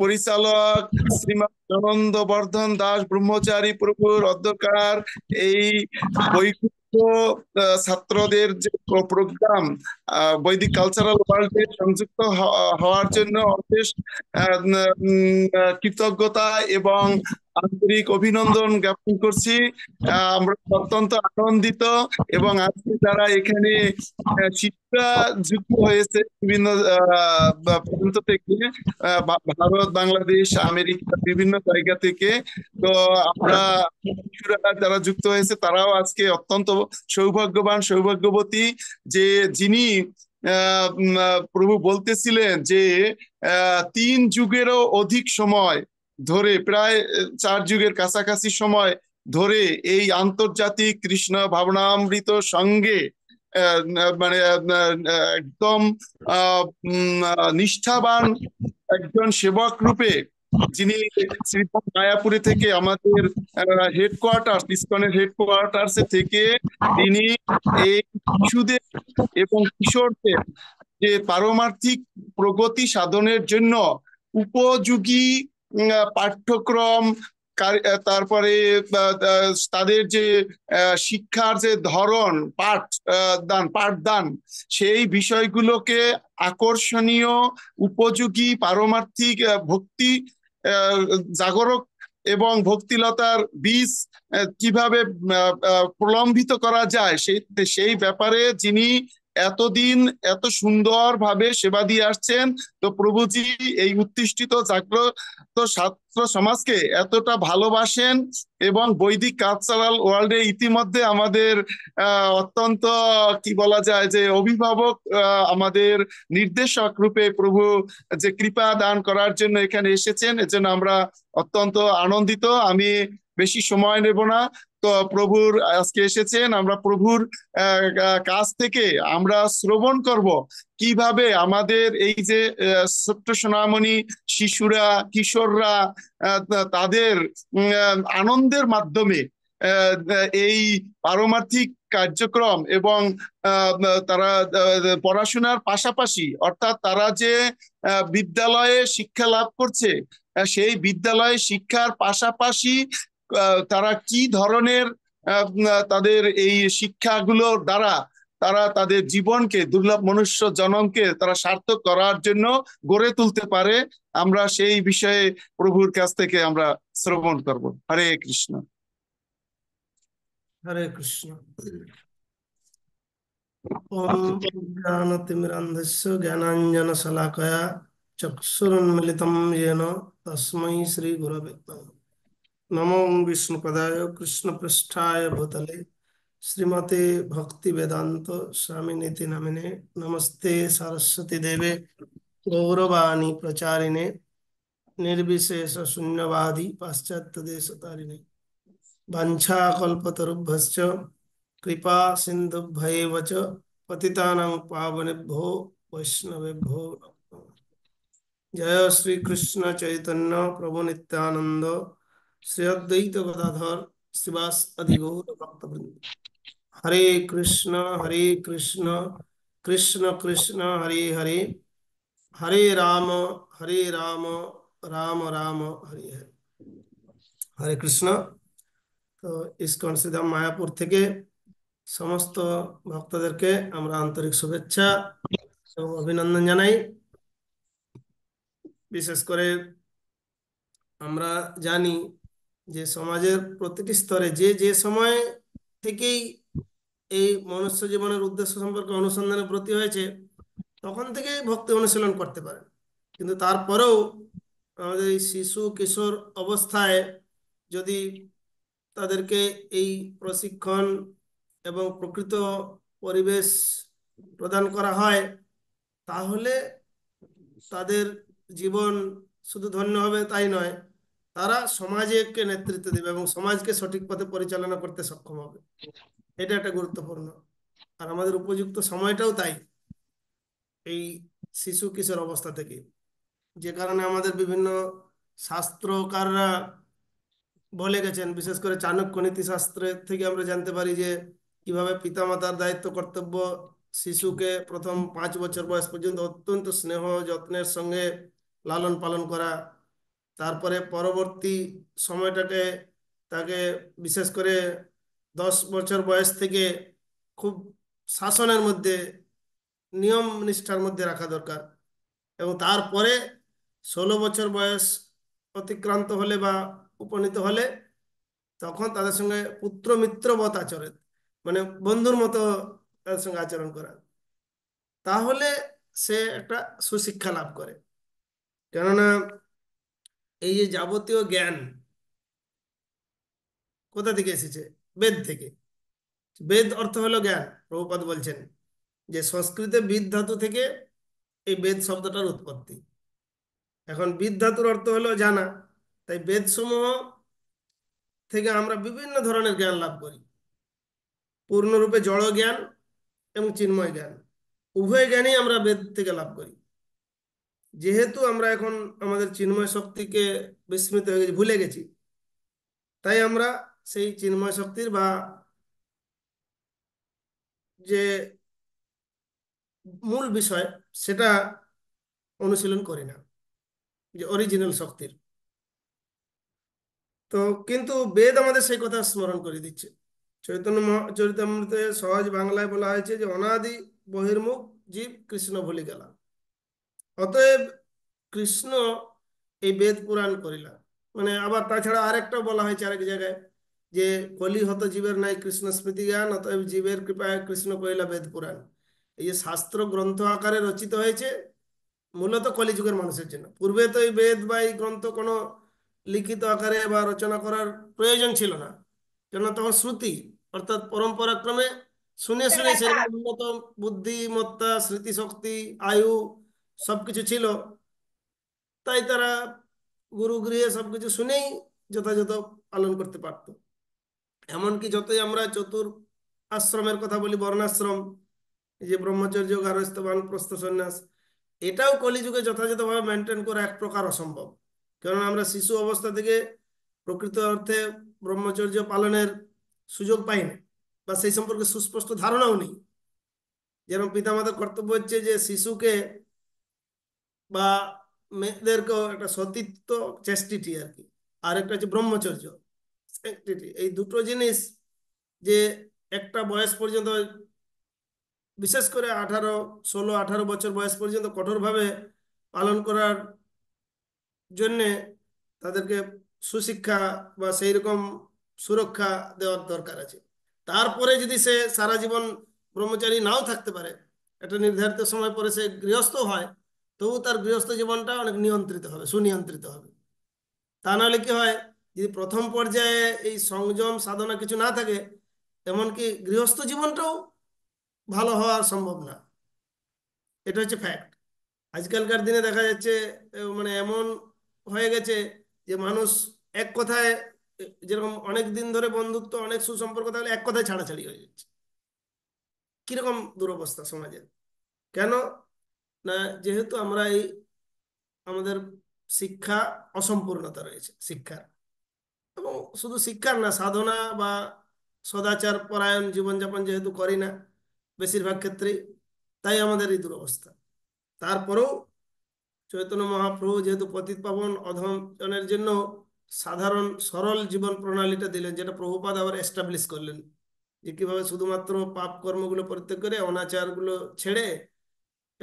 পরিচালক শ্রীমান বর্ধন দাস ব্রহ্মচারী প্রভুর অধ্যকার এই বৈকুণ্ঠ ছাত্রদের যে প্রোগ্রাম বৈদিক কালচারাল ওয়ার্ল্ডে সংযুক্ত হওয়ার জন্য অশেষ কৃতজ্ঞতা এবং আন্তরিক অভিনন্দন জ্ঞাপন করছি আমরা অত্যন্ত আনন্দিত এবং আজকে যারা এখানে শিক্ষা যুক্ত হয়েছে বিভিন্ন প্রান্ত থেকে ভারত বাংলাদেশ আমেরিকা বিভিন্ন জায়গা থেকে তো আমরা যারা যুক্ত হয়েছে তারাও আজকে অত্যন্ত সৌভাগ্যবান সৌভাগ্যবতী যে যিনি প্রভু বলতেছিলেন যে তিন যুগেরও অধিক সময় ধরে প্রায় চার যুগের কাছাকাছি সময় ধরে এই আন্তর্জাতিক কৃষ্ণ ভাবনামৃত সঙ্গে মানে একদম নিষ্ঠাবান একজন সেবক রূপে যিনি শ্রীপদ মায়াপুরে থেকে আমাদের হেডকোয়ার্টার ইস্কনের হেডকোয়ার্টার থেকে তিনি এই শিশুদের এবং কিশোরদের যে পারমার্থিক প্রগতি সাধনের জন্য উপযোগী পাঠ্যক্রম তারপরে তাদের যে শিক্ষার যে ধরন পাঠ দান পাঠদান সেই বিষয়গুলোকে আকর্ষণীয় উপযোগী পারমার্থিক ভক্তি জাগরক এবং ভক্তিলতার বীজ কিভাবে প্রলম্বিত করা যায় সেই সেই ব্যাপারে যিনি এতদিন এত সুন্দর ভাবে সেবা দিয়ে আসছেন তো প্রভুজি এই উত্তিষ্ঠিত জাগ্রত ছাত্র সমাজকে এতটা ভালোবাসেন এবং বৈদিক কালচারাল ওয়ার্ল্ডে ইতিমধ্যে আমাদের অত্যন্ত কি বলা যায় যে অভিভাবক আমাদের নির্দেশক রূপে প্রভু যে কৃপা দান করার জন্য এখানে এসেছেন এজন্য আমরা অত্যন্ত আনন্দিত আমি বেশি সময় নেব না তো প্রভুর আজকে এসেছেন আমরা প্রভুর কাছ থেকে আমরা শ্রবণ করব কিভাবে আমাদের এই যে ছোট্ট সোনামণি শিশুরা কিশোররা তাদের আনন্দের মাধ্যমে এই পারমার্থিক কার্যক্রম এবং তারা পড়াশোনার পাশাপাশি অর্থাৎ তারা যে বিদ্যালয়ে শিক্ষা লাভ করছে সেই বিদ্যালয়ে শিক্ষার পাশাপাশি তারা কি ধরনের তাদের এই শিক্ষাগুলো দ্বারা তারা তাদের জীবনকে দুর্লভ মনুষ্য জনমকে তারা সার্থক করার জন্য গড়ে তুলতে পারে আমরা সেই বিষয়ে প্রভুর কাছ থেকে আমরা শ্রবণ করব হরে কৃষ্ণ হরে কৃষ্ণ জ্ঞানাঞ্জন শলাকয়া চক্ষুরুন্মিলিতম येन তস্মৈ শ্রী গুরবে नमो विष्णुपदाय कृष्णपृष्ठाय भूतले श्रीमते भक्ति वेदांत स्वामी नीति नमिने नमस्ते सरस्वती देवे गौरवाणी प्रचारिणे निर्विशेष शून्यवादी पाश्चात्य देश तारिणे कृपा सिंधुभ्य पति पावनेभ्यो वैष्णवेभ्यो जय श्री कृष्ण चैतन्य प्रभु नित्यानंद श्रीअद्वैत गदाधर श्रीवास अधिगोर भक्तवृंद हरे कृष्ण हरे कृष्ण कृष्ण कृष्ण हरे हरे हरे राम हरे राम राम राम हरे हरे हरे कृष्ण तो इस कणसिधाम मायापुर थे के समस्त भक्त दर के आंतरिक शुभेच्छा एवं अभिनंदन जाना विशेषकर আমরা জানি যে সমাজের প্রতিটি স্তরে যে যে সময় থেকেই এই মনুষ্য জীবনের উদ্দেশ্য সম্পর্কে অনুসন্ধানের ব্রতী হয়েছে তখন থেকে ভক্তি অনুশীলন করতে পারে কিন্তু তারপরেও আমাদের এই শিশু কিশোর অবস্থায় যদি তাদেরকে এই প্রশিক্ষণ এবং প্রকৃত পরিবেশ প্রদান করা হয় তাহলে তাদের জীবন শুধু ধন্য হবে তাই নয় তারা সমাজকে নেতৃত্ব দেবে এবং সমাজকে সঠিক পথে পরিচালনা করতে সক্ষম হবে এটা একটা গুরুত্বপূর্ণ আর আমাদের উপযুক্ত সময়টাও তাই এই শিশু কিশোর অবস্থা থেকে যে কারণে আমাদের বিভিন্ন শাস্ত্রকাররা বলে গেছেন বিশেষ করে চাণক্য শাস্ত্রের থেকে আমরা জানতে পারি যে কিভাবে পিতামাতার দায়িত্ব কর্তব্য শিশুকে প্রথম পাঁচ বছর বয়স পর্যন্ত অত্যন্ত স্নেহ যত্নের সঙ্গে লালন পালন করা তারপরে পরবর্তী সময়টাকে তাকে বিশেষ করে দশ বছর বয়স থেকে খুব শাসনের মধ্যে নিয়ম নিষ্ঠার মধ্যে রাখা দরকার এবং তারপরে ষোলো বছর বয়স অতিক্রান্ত হলে বা উপনীত হলে তখন তাদের সঙ্গে পুত্র মিত্রবত আচরণ মানে বন্ধুর মতো তাদের সঙ্গে আচরণ করা তাহলে সে একটা সুশিক্ষা লাভ করে কেননা এই যে যাবতীয় জ্ঞান কোথা থেকে এসেছে বেদ থেকে বেদ অর্থ হলো জ্ঞান প্রভুপাত বলছেন যে সংস্কৃতে বিদ ধাতু থেকে এই বেদ শব্দটার উৎপত্তি এখন বিদ ধাতুর অর্থ হলো জানা তাই বেদ সমূহ থেকে আমরা বিভিন্ন ধরনের জ্ঞান লাভ করি পূর্ণরূপে জড় জ্ঞান এবং চিন্ময় জ্ঞান উভয় জ্ঞানই আমরা বেদ থেকে লাভ করি যেহেতু আমরা এখন আমাদের চিন্ময় শক্তিকে বিস্মৃত হয়ে গেছি ভুলে গেছি তাই আমরা সেই চিন্ময় শক্তির বা যে মূল বিষয় সেটা অনুশীলন করি না যে অরিজিনাল শক্তির তো কিন্তু বেদ আমাদের সেই কথা স্মরণ করে দিচ্ছে চৈতন্য চরিতামৃতে সহজ বাংলায় বলা হয়েছে যে অনাদি বহির্মুখ জীব কৃষ্ণ ভুলে গেলাম অতএব কৃষ্ণ এই বেদ পুরাণ করিলা মানে আবার তাছাড়া আরেকটা বলা হয়েছে আরেক জায়গায় যে কলি হত জীবের নাই কৃষ্ণ স্মৃতি জ্ঞান অতএব জীবের কৃপায় কৃষ্ণ কহিলা বেদ পুরাণ এই যে শাস্ত্র গ্রন্থ আকারে রচিত হয়েছে মূলত কলিযুগের মানুষের জন্য পূর্বে তো এই বেদ বা এই গ্রন্থ কোনো লিখিত আকারে বা রচনা করার প্রয়োজন ছিল না কেন তখন শ্রুতি অর্থাৎ পরম্পরাক্রমে শুনে শুনে সেরকম উন্নত বুদ্ধিমত্তা স্মৃতিশক্তি আয়ু সবকিছু ছিল তাই তারা গুরু গৃহে সবকিছু শুনেই যথাযথ পালন করতে পারত এমনকি যতই আমরা চতুর আশ্রমের কথা বলি বর্ণাশ্রম যে ব্রহ্মচর্য গারস্থবান প্রস্থ সন্ন্যাস এটাও কলিযুগে যথাযথভাবে মেনটেন করা এক প্রকার অসম্ভব কারণ আমরা শিশু অবস্থা থেকে প্রকৃত অর্থে ব্রহ্মচর্য পালনের সুযোগ পাই না বা সেই সম্পর্কে সুস্পষ্ট ধারণাও নেই যেরকম পিতামাতার কর্তব্য হচ্ছে যে শিশুকে বা মেয়েদেরকেও একটা সতীত্ব চেষ্টিটি আর কি আর একটা হচ্ছে ব্রহ্মচর্য এই দুটো জিনিস যে একটা বয়স পর্যন্ত বিশেষ করে আঠারো ষোলো আঠারো বছর বয়স পর্যন্ত কঠোরভাবে পালন করার জন্যে তাদেরকে সুশিক্ষা বা সেই রকম সুরক্ষা দেওয়ার দরকার আছে তারপরে যদি সে সারা জীবন ব্রহ্মচারী নাও থাকতে পারে একটা নির্ধারিত সময় পরে সে গৃহস্থ হয় তবু তার গৃহস্থ জীবনটা অনেক নিয়ন্ত্রিত হবে সুনিয়ন্ত্রিত হবে তা নাহলে কি হয় যদি প্রথম পর্যায়ে এই সংযম সাধনা কিছু না থাকে এমনকি গৃহস্থ জীবনটাও ভালো হওয়া সম্ভব না এটা হচ্ছে ফ্যাক্ট আজকালকার দিনে দেখা যাচ্ছে মানে এমন হয়ে গেছে যে মানুষ এক কথায় যেরকম অনেক দিন ধরে বন্ধুত্ব অনেক সুসম্পর্ক থাকলে এক কথায় ছাড়াছাড়ি হয়ে যাচ্ছে কিরকম দুরবস্থা সমাজের কেন না যেহেতু আমরা এই আমাদের শিক্ষা অসম্পূর্ণতা রয়েছে শিক্ষার এবং শুধু শিক্ষার না সাধনা বা সদাচার পরায়ণ জীবনযাপন যেহেতু করি না বেশিরভাগ ক্ষেত্রেই তাই আমাদের এই দুরবস্থা তারপরেও চৈতন্য মহাপ্রভু যেহেতু পতিত পাবন অধমজনের জন্য সাধারণ সরল জীবন প্রণালীটা দিলেন যেটা প্রভুপাদ আবার এস্টাবলিশ করলেন যে কিভাবে শুধুমাত্র পাপ কর্মগুলো পরিত্যাগ করে অনাচারগুলো ছেড়ে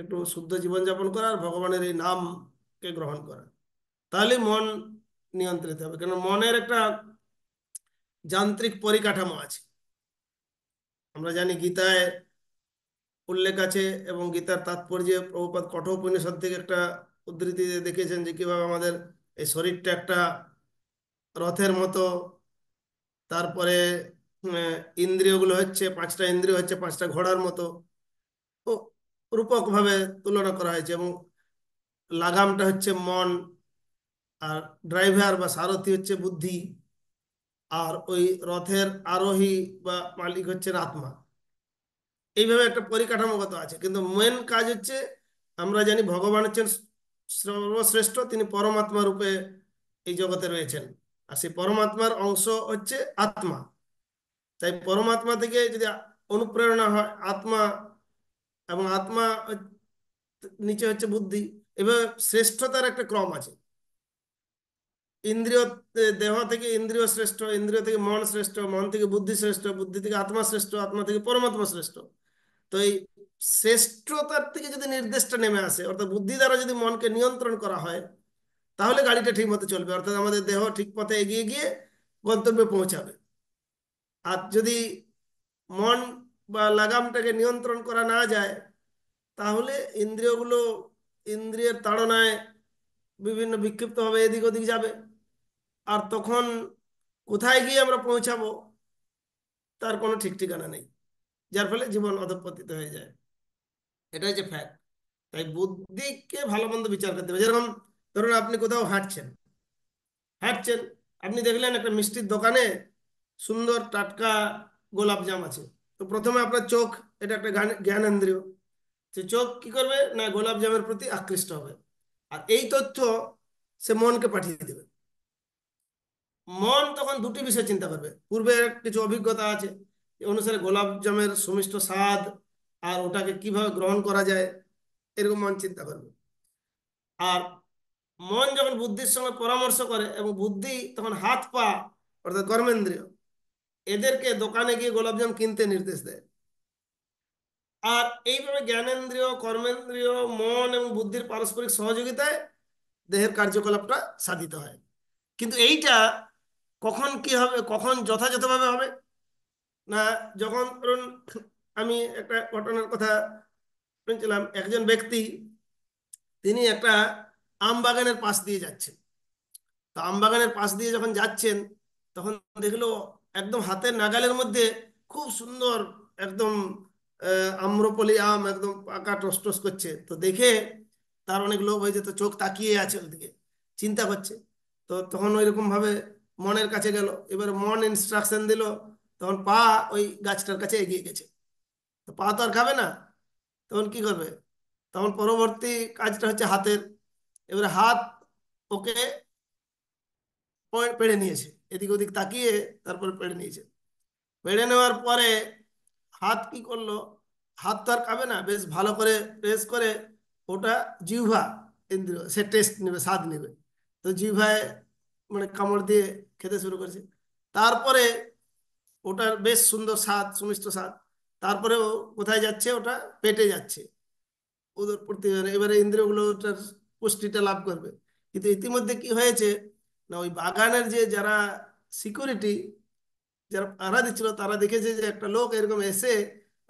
একটু শুদ্ধ জীবনযাপন করা আর ভগবানের এই নামকে গ্রহণ করা তাহলে মন নিয়ন্ত্রিত হবে কেন মনের একটা যান্ত্রিক পরিকাঠামো আছে আমরা জানি গীতায় উল্লেখ আছে এবং গীতার তাৎপর্যে প্রভুপাত কঠোপনিষদ উপনিষদ থেকে একটা উদ্ধৃতি দেখেছেন যে কীভাবে আমাদের এই শরীরটা একটা রথের মতো তারপরে ইন্দ্রিয়গুলো হচ্ছে পাঁচটা ইন্দ্রিয় হচ্ছে পাঁচটা ঘোড়ার মতো ও রূপকভাবে তুলনা করা হয়েছে এবং লাগামটা হচ্ছে মন আর ড্রাইভার বা সারথি হচ্ছে বুদ্ধি আর ওই রথের আরোহী বা মালিক হচ্ছেন আত্মা এইভাবে একটা পরিকাঠামোগত আছে কিন্তু মেন কাজ হচ্ছে আমরা জানি ভগবান হচ্ছেন সর্বশ্রেষ্ঠ তিনি পরমাত্মা রূপে এই জগতে রয়েছেন আর সেই পরমাত্মার অংশ হচ্ছে আত্মা তাই পরমাত্মা থেকে যদি অনুপ্রেরণা হয় আত্মা এবং আত্মা নিচে হচ্ছে বুদ্ধি এভাবে শ্রেষ্ঠতার একটা ক্রম আছে ইন্দ্রিয় দেহ থেকে ইন্দ্রিয় শ্রেষ্ঠ ইন্দ্রিয় থেকে মন শ্রেষ্ঠ মন থেকে বুদ্ধি শ্রেষ্ঠ বুদ্ধি থেকে আত্মা শ্রেষ্ঠ আত্মা থেকে পরমাত্মা শ্রেষ্ঠ তো এই শ্রেষ্ঠতার থেকে যদি নির্দেশটা নেমে আসে অর্থাৎ বুদ্ধি দ্বারা যদি মনকে নিয়ন্ত্রণ করা হয় তাহলে গাড়িটা ঠিক মতো চলবে অর্থাৎ আমাদের দেহ ঠিক পথে এগিয়ে গিয়ে গন্তব্যে পৌঁছাবে আর যদি মন বা লাগামটাকে নিয়ন্ত্রণ করা না যায় তাহলে ইন্দ্রিয়গুলো ইন্দ্রিয়ের তাড়নায় বিভিন্ন বিক্ষিপ্ত হবে এদিক ওদিক যাবে আর তখন কোথায় গিয়ে আমরা পৌঁছাবো তার কোনো ঠিক ঠিকানা নেই যার ফলে জীবন অধপতিত হয়ে যায় এটা হচ্ছে ফ্যাক্ট তাই বুদ্ধিকে ভালো মন্দ বিচার করতে হবে যেরকম ধরুন আপনি কোথাও হাঁটছেন হাঁটছেন আপনি দেখলেন একটা মিষ্টির দোকানে সুন্দর টাটকা গোলাপ জাম আছে তো প্রথমে আপনার চোখ এটা একটা জ্ঞানেন্দ্রীয় সে চোখ কি করবে না গোলাপ জামের প্রতি আকৃষ্ট হবে আর এই তথ্য সে মনকে পাঠিয়ে দেবে মন তখন দুটি বিষয় চিন্তা করবে পূর্বে কিছু অভিজ্ঞতা আছে অনুসারে গোলাপ জামের সুমিষ্ট স্বাদ আর ওটাকে কিভাবে গ্রহণ করা যায় এরকম মন চিন্তা করবে আর মন যখন বুদ্ধির সঙ্গে পরামর্শ করে এবং বুদ্ধি তখন হাত পা অর্থাৎ কর্মেন্দ্রীয় এদেরকে দোকানে গিয়ে গোলাপজাম কিনতে নির্দেশ দেয় আর এইভাবে জ্ঞানেন্দ্রীয় কর্মেন্দ্রীয় মন এবং বুদ্ধির পারস্পরিক সহযোগিতায় দেহের কার্যকলাপটা সাধিত হয় কিন্তু এইটা কখন কি হবে কখন যথাযথভাবে হবে না যখন ধরুন আমি একটা ঘটনার কথা শুনছিলাম একজন ব্যক্তি তিনি একটা আম বাগানের পাশ দিয়ে যাচ্ছেন তো আম বাগানের পাশ দিয়ে যখন যাচ্ছেন তখন দেখলো একদম হাতের নাগালের মধ্যে খুব সুন্দর একদম আম্রপলি আম একদম পাকা টস টস করছে তো দেখে তার অনেক লোভ হয়েছে তো চোখ তাকিয়ে আছে ওদিকে চিন্তা করছে তো তখন রকম ভাবে মনের কাছে গেল এবার মন ইনস্ট্রাকশন দিল তখন পা ওই গাছটার কাছে এগিয়ে গেছে তো পা তো আর খাবে না তখন কি করবে তখন পরবর্তী কাজটা হচ্ছে হাতের এবার হাত ওকে পেড়ে নিয়েছে এদিক ওদিক তাকিয়ে তারপরে পেড়ে নিয়েছে পেড়ে নেওয়ার পরে হাত কি করলো হাত তো আর কাবে না বেশ ভালো করে প্রেস করে ওটা জিহ্বা ইন্দ্রিয় সে টেস্ট নেবে স্বাদ নেবে তো জিহ্বায় মানে কামড় দিয়ে খেতে শুরু করেছে তারপরে ওটার বেশ সুন্দর স্বাদ সুমিষ্ট স্বাদ তারপরে ও কোথায় যাচ্ছে ওটা পেটে যাচ্ছে ওদের প্রতি মানে এবারে ইন্দ্রিয়গুলো ওটার পুষ্টিটা লাভ করবে কিন্তু ইতিমধ্যে কি হয়েছে না ওই বাগানের যে যারা সিকিউরিটি যারা পাহারা দিচ্ছিল তারা দেখেছে যে একটা লোক এরকম এসে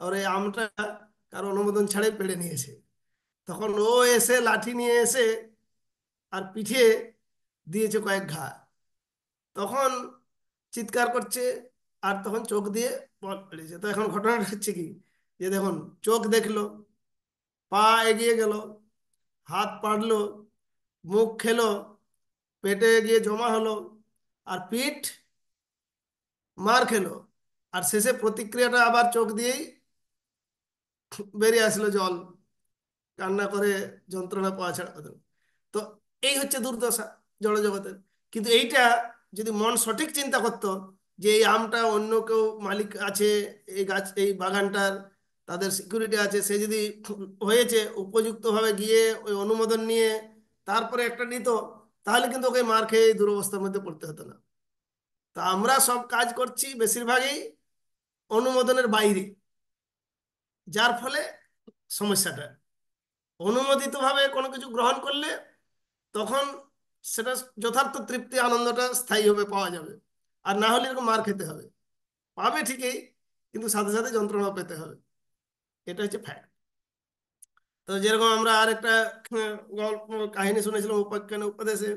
আর এই আমটা কারো অনুমোদন ছাড়াই পেড়ে নিয়েছে তখন ও এসে লাঠি নিয়ে এসে আর পিঠে দিয়েছে কয়েক ঘা তখন চিৎকার করছে আর তখন চোখ দিয়ে বল পেড়েছে তো এখন ঘটনাটা হচ্ছে কি যে দেখুন চোখ দেখলো পা এগিয়ে গেল হাত পাড়লো মুখ খেলো পেটে গিয়ে জমা হলো আর পিঠ মার খেলো আর শেষে প্রতিক্রিয়াটা আবার চোখ দিয়েই বেরিয়ে আসলো জল কান্না করে যন্ত্রণা পাওয়া ছাড়া তো এই হচ্ছে দুর্দশা জড়জগতের কিন্তু এইটা যদি মন সঠিক চিন্তা করতো যে এই আমটা অন্য কেউ মালিক আছে এই গাছ এই বাগানটার তাদের সিকিউরিটি আছে সে যদি হয়েছে উপযুক্তভাবে গিয়ে ওই অনুমোদন নিয়ে তারপরে একটা নিত তাহলে কিন্তু ওকে মার খেয়ে এই দুরবস্থার মধ্যে পড়তে হতো না তা আমরা সব কাজ করছি বেশিরভাগই অনুমোদনের বাইরে যার ফলে সমস্যাটা অনুমোদিতভাবে কোনো কিছু গ্রহণ করলে তখন সেটা যথার্থ তৃপ্তি আনন্দটা স্থায়ী হবে পাওয়া যাবে আর না হলে এরকম মার খেতে হবে পাবে ঠিকই কিন্তু সাথে সাথে যন্ত্রণা পেতে হবে এটা হচ্ছে ফ্যাক্ট তো যেরকম আমরা আর একটা হ্যাঁ, গল্প কাহিনী শুনেছিলাম উপাখ্যানে উপদেশে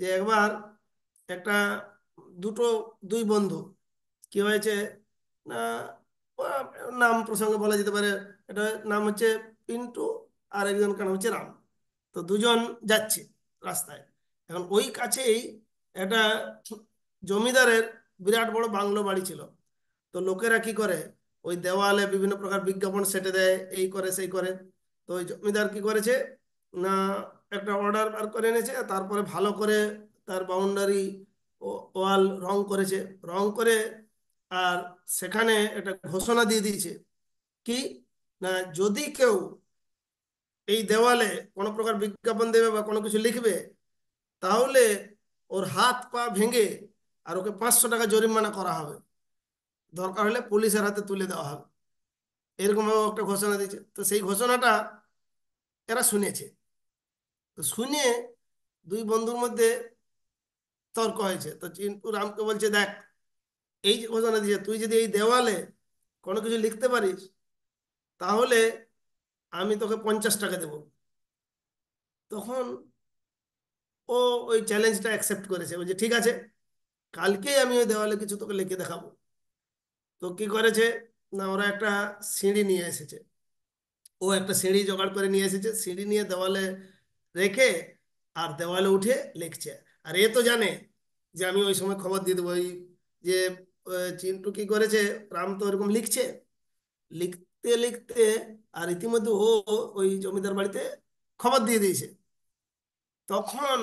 যে একবার একটা দুটো দুই বন্ধু কি হয়েছে না নাম প্রসঙ্গে বলা যেতে পারে এটা নাম হচ্ছে পিন্টু আর একজন কেন হচ্ছে রাম তো দুজন যাচ্ছে রাস্তায় এখন ওই কাছেই একটা জমিদারের বিরাট বড় বাংলো বাড়ি ছিল তো লোকেরা কি করে ওই দেওয়ালে বিভিন্ন প্রকার বিজ্ঞাপন সেটে দেয় এই করে সেই করে তো ওই জমিদার কি করেছে না একটা অর্ডার বার করে এনেছে তারপরে ভালো করে তার বাউন্ডারি ওয়াল রং করেছে রং করে আর সেখানে একটা ঘোষণা দিয়ে দিয়েছে কি না যদি কেউ এই দেওয়ালে কোনো প্রকার বিজ্ঞাপন দেবে বা কোনো কিছু লিখবে তাহলে ওর হাত পা ভেঙে আর ওকে পাঁচশো টাকা জরিমানা করা হবে দরকার হলে পুলিশের হাতে তুলে দেওয়া হবে এরকমভাবে একটা ঘোষণা দিয়েছে তো সেই ঘোষণাটা এরা শুনেছে তো শুনে দুই বন্ধুর মধ্যে তর্ক হয়েছে তো চিন্টু রামকে বলছে দেখ এই যে ঘোষণা দিয়েছে তুই যদি এই দেওয়ালে কোনো কিছু লিখতে পারিস তাহলে আমি তোকে পঞ্চাশ টাকা দেব তখন ও ওই চ্যালেঞ্জটা অ্যাকসেপ্ট করেছে বলছে ঠিক আছে কালকেই আমি ওই দেওয়ালে কিছু তোকে লিখে দেখাবো তো কি করেছে না ওরা একটা সিঁড়ি নিয়ে এসেছে ও একটা সিঁড়ি জোগাড় করে নিয়ে এসেছে সিঁড়ি নিয়ে দেওয়ালে রেখে আর দেওয়ালে উঠে লিখছে আর এ তো জানে যে আমি ওই সময় খবর দিয়ে দেবো ওই যে চিন্টু কি করেছে রাম তো ওরকম লিখছে লিখতে লিখতে আর ইতিমধ্যে ও ওই জমিদার বাড়িতে খবর দিয়ে দিয়েছে তখন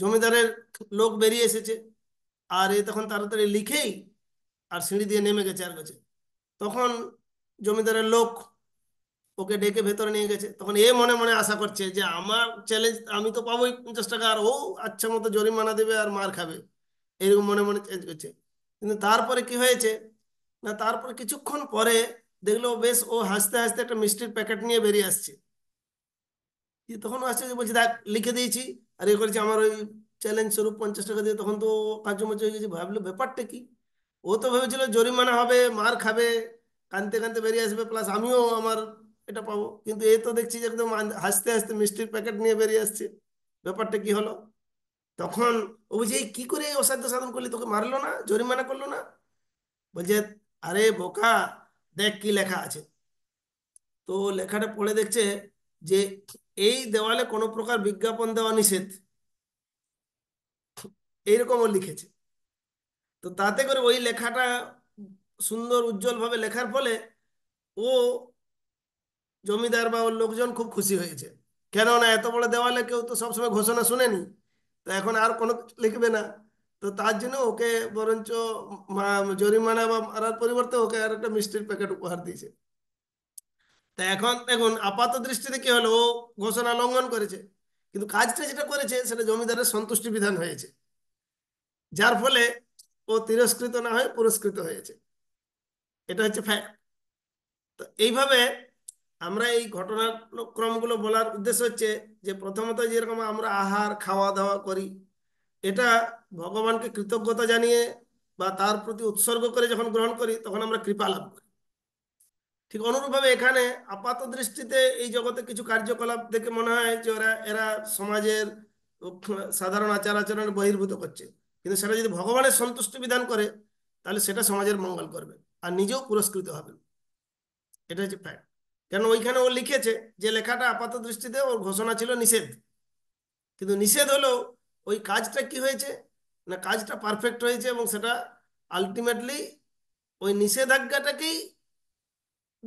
জমিদারের লোক বেরিয়ে এসেছে আর এ তখন তাড়াতাড়ি লিখেই আর সিঁড়ি দিয়ে নেমে গেছে আর গেছে তখন জমিদারের লোক ওকে ডেকে ভেতরে নিয়ে গেছে তখন এ মনে মনে আশা করছে যে আমার চ্যালেঞ্জ আমি তো পাবোই পঞ্চাশ টাকা আর ও আচ্ছা মতো জরিমানা দেবে আর মার খাবে এরকম মনে মনে চেঞ্জ করছে কিন্তু তারপরে কি হয়েছে না তারপরে কিছুক্ষণ পরে দেখলো বেশ ও হাসতে হাসতে একটা মিষ্টির প্যাকেট নিয়ে বেরিয়ে আসছে তখন আসছে বলছি দেখ লিখে দিয়েছি আর এ করেছি আমার ওই চ্যালেঞ্জ স্বরূপ পঞ্চাশ টাকা দিয়ে তখন তো কাজুমাচু হয়ে গেছে ভাবলো ব্যাপারটা কি ও তো ভেবেছিল জরিমানা হবে মার খাবে কানতে কানতে বেরিয়ে আসবে প্লাস আমিও আমার এটা পাবো কিন্তু এই তো দেখছি যে একদম হাসতে হাসতে মিষ্টির প্যাকেট নিয়ে বেরিয়ে আসছে ব্যাপারটা কি হলো তখন ও বলছে কি করে এই অসাধ্য সাধন করলি তোকে মারলো না জরিমানা করলো না বলছে আরে বোকা দেখ কি লেখা আছে তো লেখাটা পড়ে দেখছে যে এই দেওয়ালে কোনো প্রকার বিজ্ঞাপন দেওয়া নিষেধ ও লিখেছে তো তাতে করে ওই লেখাটা সুন্দর উজ্জ্বলভাবে লেখার ফলে ও জমিদার বা ওর লোকজন খুব খুশি হয়েছে কেননা এত বড় দেওয়ালে কেউ তো সবসময় ঘোষণা শুনেনি তো এখন আর কোনো লিখবে না তো তার জন্য ওকে বরঞ্চ জরিমানা বা মারার পরিবর্তে ওকে আর একটা মিষ্টির প্যাকেট উপহার দিয়েছে তা এখন দেখুন আপাত দৃষ্টিতে কি হলো ও ঘোষণা লঙ্ঘন করেছে কিন্তু কাজটা যেটা করেছে সেটা জমিদারের সন্তুষ্টি বিধান হয়েছে যার ফলে ও তিরস্কৃত না হয়ে পুরস্কৃত হয়েছে এটা হচ্ছে ফ্যাক্ট তো এইভাবে আমরা এই ঘটনাক্রমগুলো বলার উদ্দেশ্য হচ্ছে যে প্রথমত যেরকম আমরা আহার খাওয়া দাওয়া করি এটা ভগবানকে কৃতজ্ঞতা জানিয়ে বা তার প্রতি উৎসর্গ করে যখন গ্রহণ করি তখন আমরা কৃপা লাভ করি ঠিক অনুরূপভাবে এখানে আপাত দৃষ্টিতে এই জগতে কিছু কার্যকলাপ দেখে মনে হয় যে ওরা এরা সমাজের সাধারণ আচার আচরণের বহির্ভূত করছে কিন্তু সেটা যদি ভগবানের সন্তুষ্টি বিধান করে তাহলে সেটা সমাজের মঙ্গল করবে আর নিজেও পুরস্কৃত হবে এটা হচ্ছে ফ্যাক্ট কেন ওইখানে ও লিখেছে যে লেখাটা আপাত দৃষ্টিতে ওর ঘোষণা ছিল নিষেধ কিন্তু নিষেধ হলেও ওই কাজটা কি হয়েছে না কাজটা পারফেক্ট হয়েছে এবং সেটা আলটিমেটলি ওই নিষেধাজ্ঞাটাকেই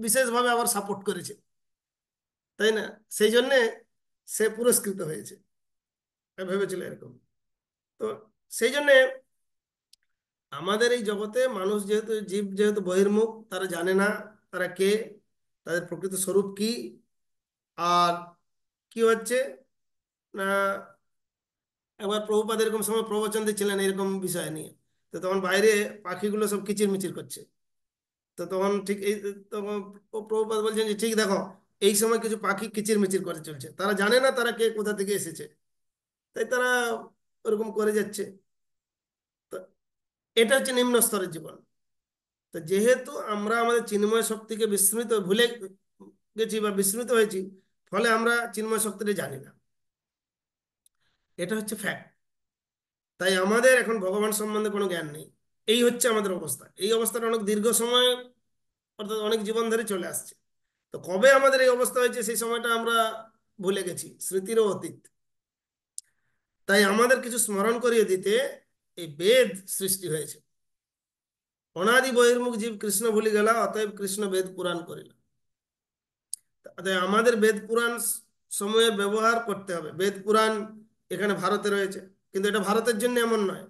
বিশেষভাবে আবার সাপোর্ট করেছে তাই না সেই জন্যে সে পুরস্কৃত হয়েছে ভেবেছিল এরকম তো সেই জন্যে আমাদের এই জগতে মানুষ যেহেতু জীব যেহেতু বহির্মুখ তারা জানে না তারা কে তাদের প্রকৃত স্বরূপ কি আর কি হচ্ছে না একবার প্রভুপাদ এরকম সময় প্রবচন দিচ্ছিলেন এরকম বিষয় নিয়ে তো তখন বাইরে পাখিগুলো সব কিচির মিচির করছে তো তখন ঠিক এই তখন প্রভুপাত বলছেন যে ঠিক দেখো এই সময় কিছু পাখি কিচির মিচির করে চলছে তারা জানে না তারা কে কোথা থেকে এসেছে তাই তারা ওরকম করে যাচ্ছে তো এটা হচ্ছে নিম্ন স্তরের জীবন তো যেহেতু আমরা আমাদের চিন্ময় শক্তিকে বিস্মৃত ভুলে গেছি বা বিস্মৃত হয়েছি ফলে আমরা চিন্ময় শক্তিটা জানি না এটা হচ্ছে ফ্যাক্ট তাই আমাদের এখন ভগবান সম্বন্ধে কোনো জ্ঞান নেই এই হচ্ছে আমাদের অবস্থা এই অবস্থাটা অনেক দীর্ঘ সময় অর্থাৎ অনেক জীবন ধরে চলে আসছে তো কবে আমাদের এই অবস্থা হয়েছে সেই সময়টা আমরা ভুলে গেছি স্মৃতিরও অতীত তাই আমাদের কিছু স্মরণ করিয়ে দিতে এই বেদ সৃষ্টি হয়েছে অনাদি বহির্মুখ জীব কৃষ্ণ ভুলি গেলা অতএব কৃষ্ণ বেদ পুরাণ করিল আমাদের বেদ পুরাণ সময়ে ব্যবহার করতে হবে বেদ পুরাণ এখানে ভারতে রয়েছে কিন্তু এটা ভারতের জন্য এমন নয়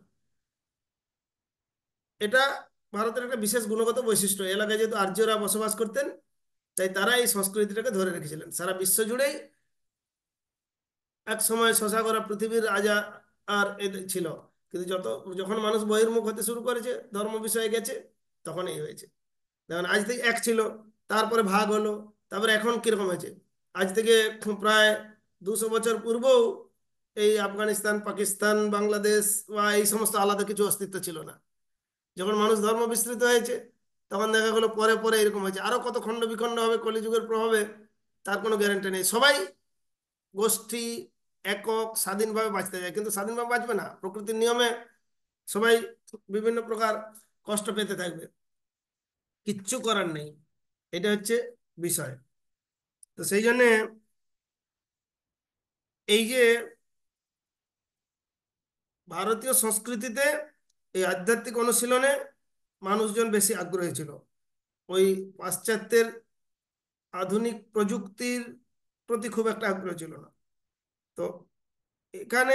এটা ভারতের একটা বিশেষ গুণগত বৈশিষ্ট্য এলাকায় যেহেতু আর্যরা বসবাস করতেন তাই তারা এই সংস্কৃতিটাকে ধরে রেখেছিলেন সারা বিশ্ব জুড়েই এক সময় শশাগরা পৃথিবীর রাজা আর ছিল কিন্তু যত যখন মানুষ বহির্মুখ হতে শুরু করেছে ধর্ম বিষয়ে গেছে তখন এই হয়েছে যেমন আজ থেকে এক ছিল তারপরে ভাগ হলো তারপরে এখন কিরকম হয়েছে আজ থেকে প্রায় দুশো বছর পূর্বেও এই আফগানিস্তান পাকিস্তান বাংলাদেশ বা এই সমস্ত আলাদা কিছু অস্তিত্ব ছিল না যখন মানুষ ধর্ম বিস্তৃত হয়েছে তখন দেখা গেলো পরে পরে এরকম হয়েছে আরও কত খণ্ড বিখণ্ড হবে কলিযুগের প্রভাবে তার কোনো গ্যারেন্টি নেই সবাই গোষ্ঠী একক স্বাধীনভাবে বাঁচতে যায় কিন্তু স্বাধীনভাবে বাঁচবে না প্রকৃতির নিয়মে সবাই বিভিন্ন প্রকার কষ্ট পেতে থাকবে কিচ্ছু করার নেই এটা হচ্ছে বিষয় তো সেই জন্যে এই যে ভারতীয় সংস্কৃতিতে এই আধ্যাত্মিক অনুশীলনে মানুষজন বেশি আগ্রহী ছিল ওই পাশ্চাত্যের আধুনিক প্রযুক্তির প্রতি খুব একটা আগ্রহ ছিল না তো এখানে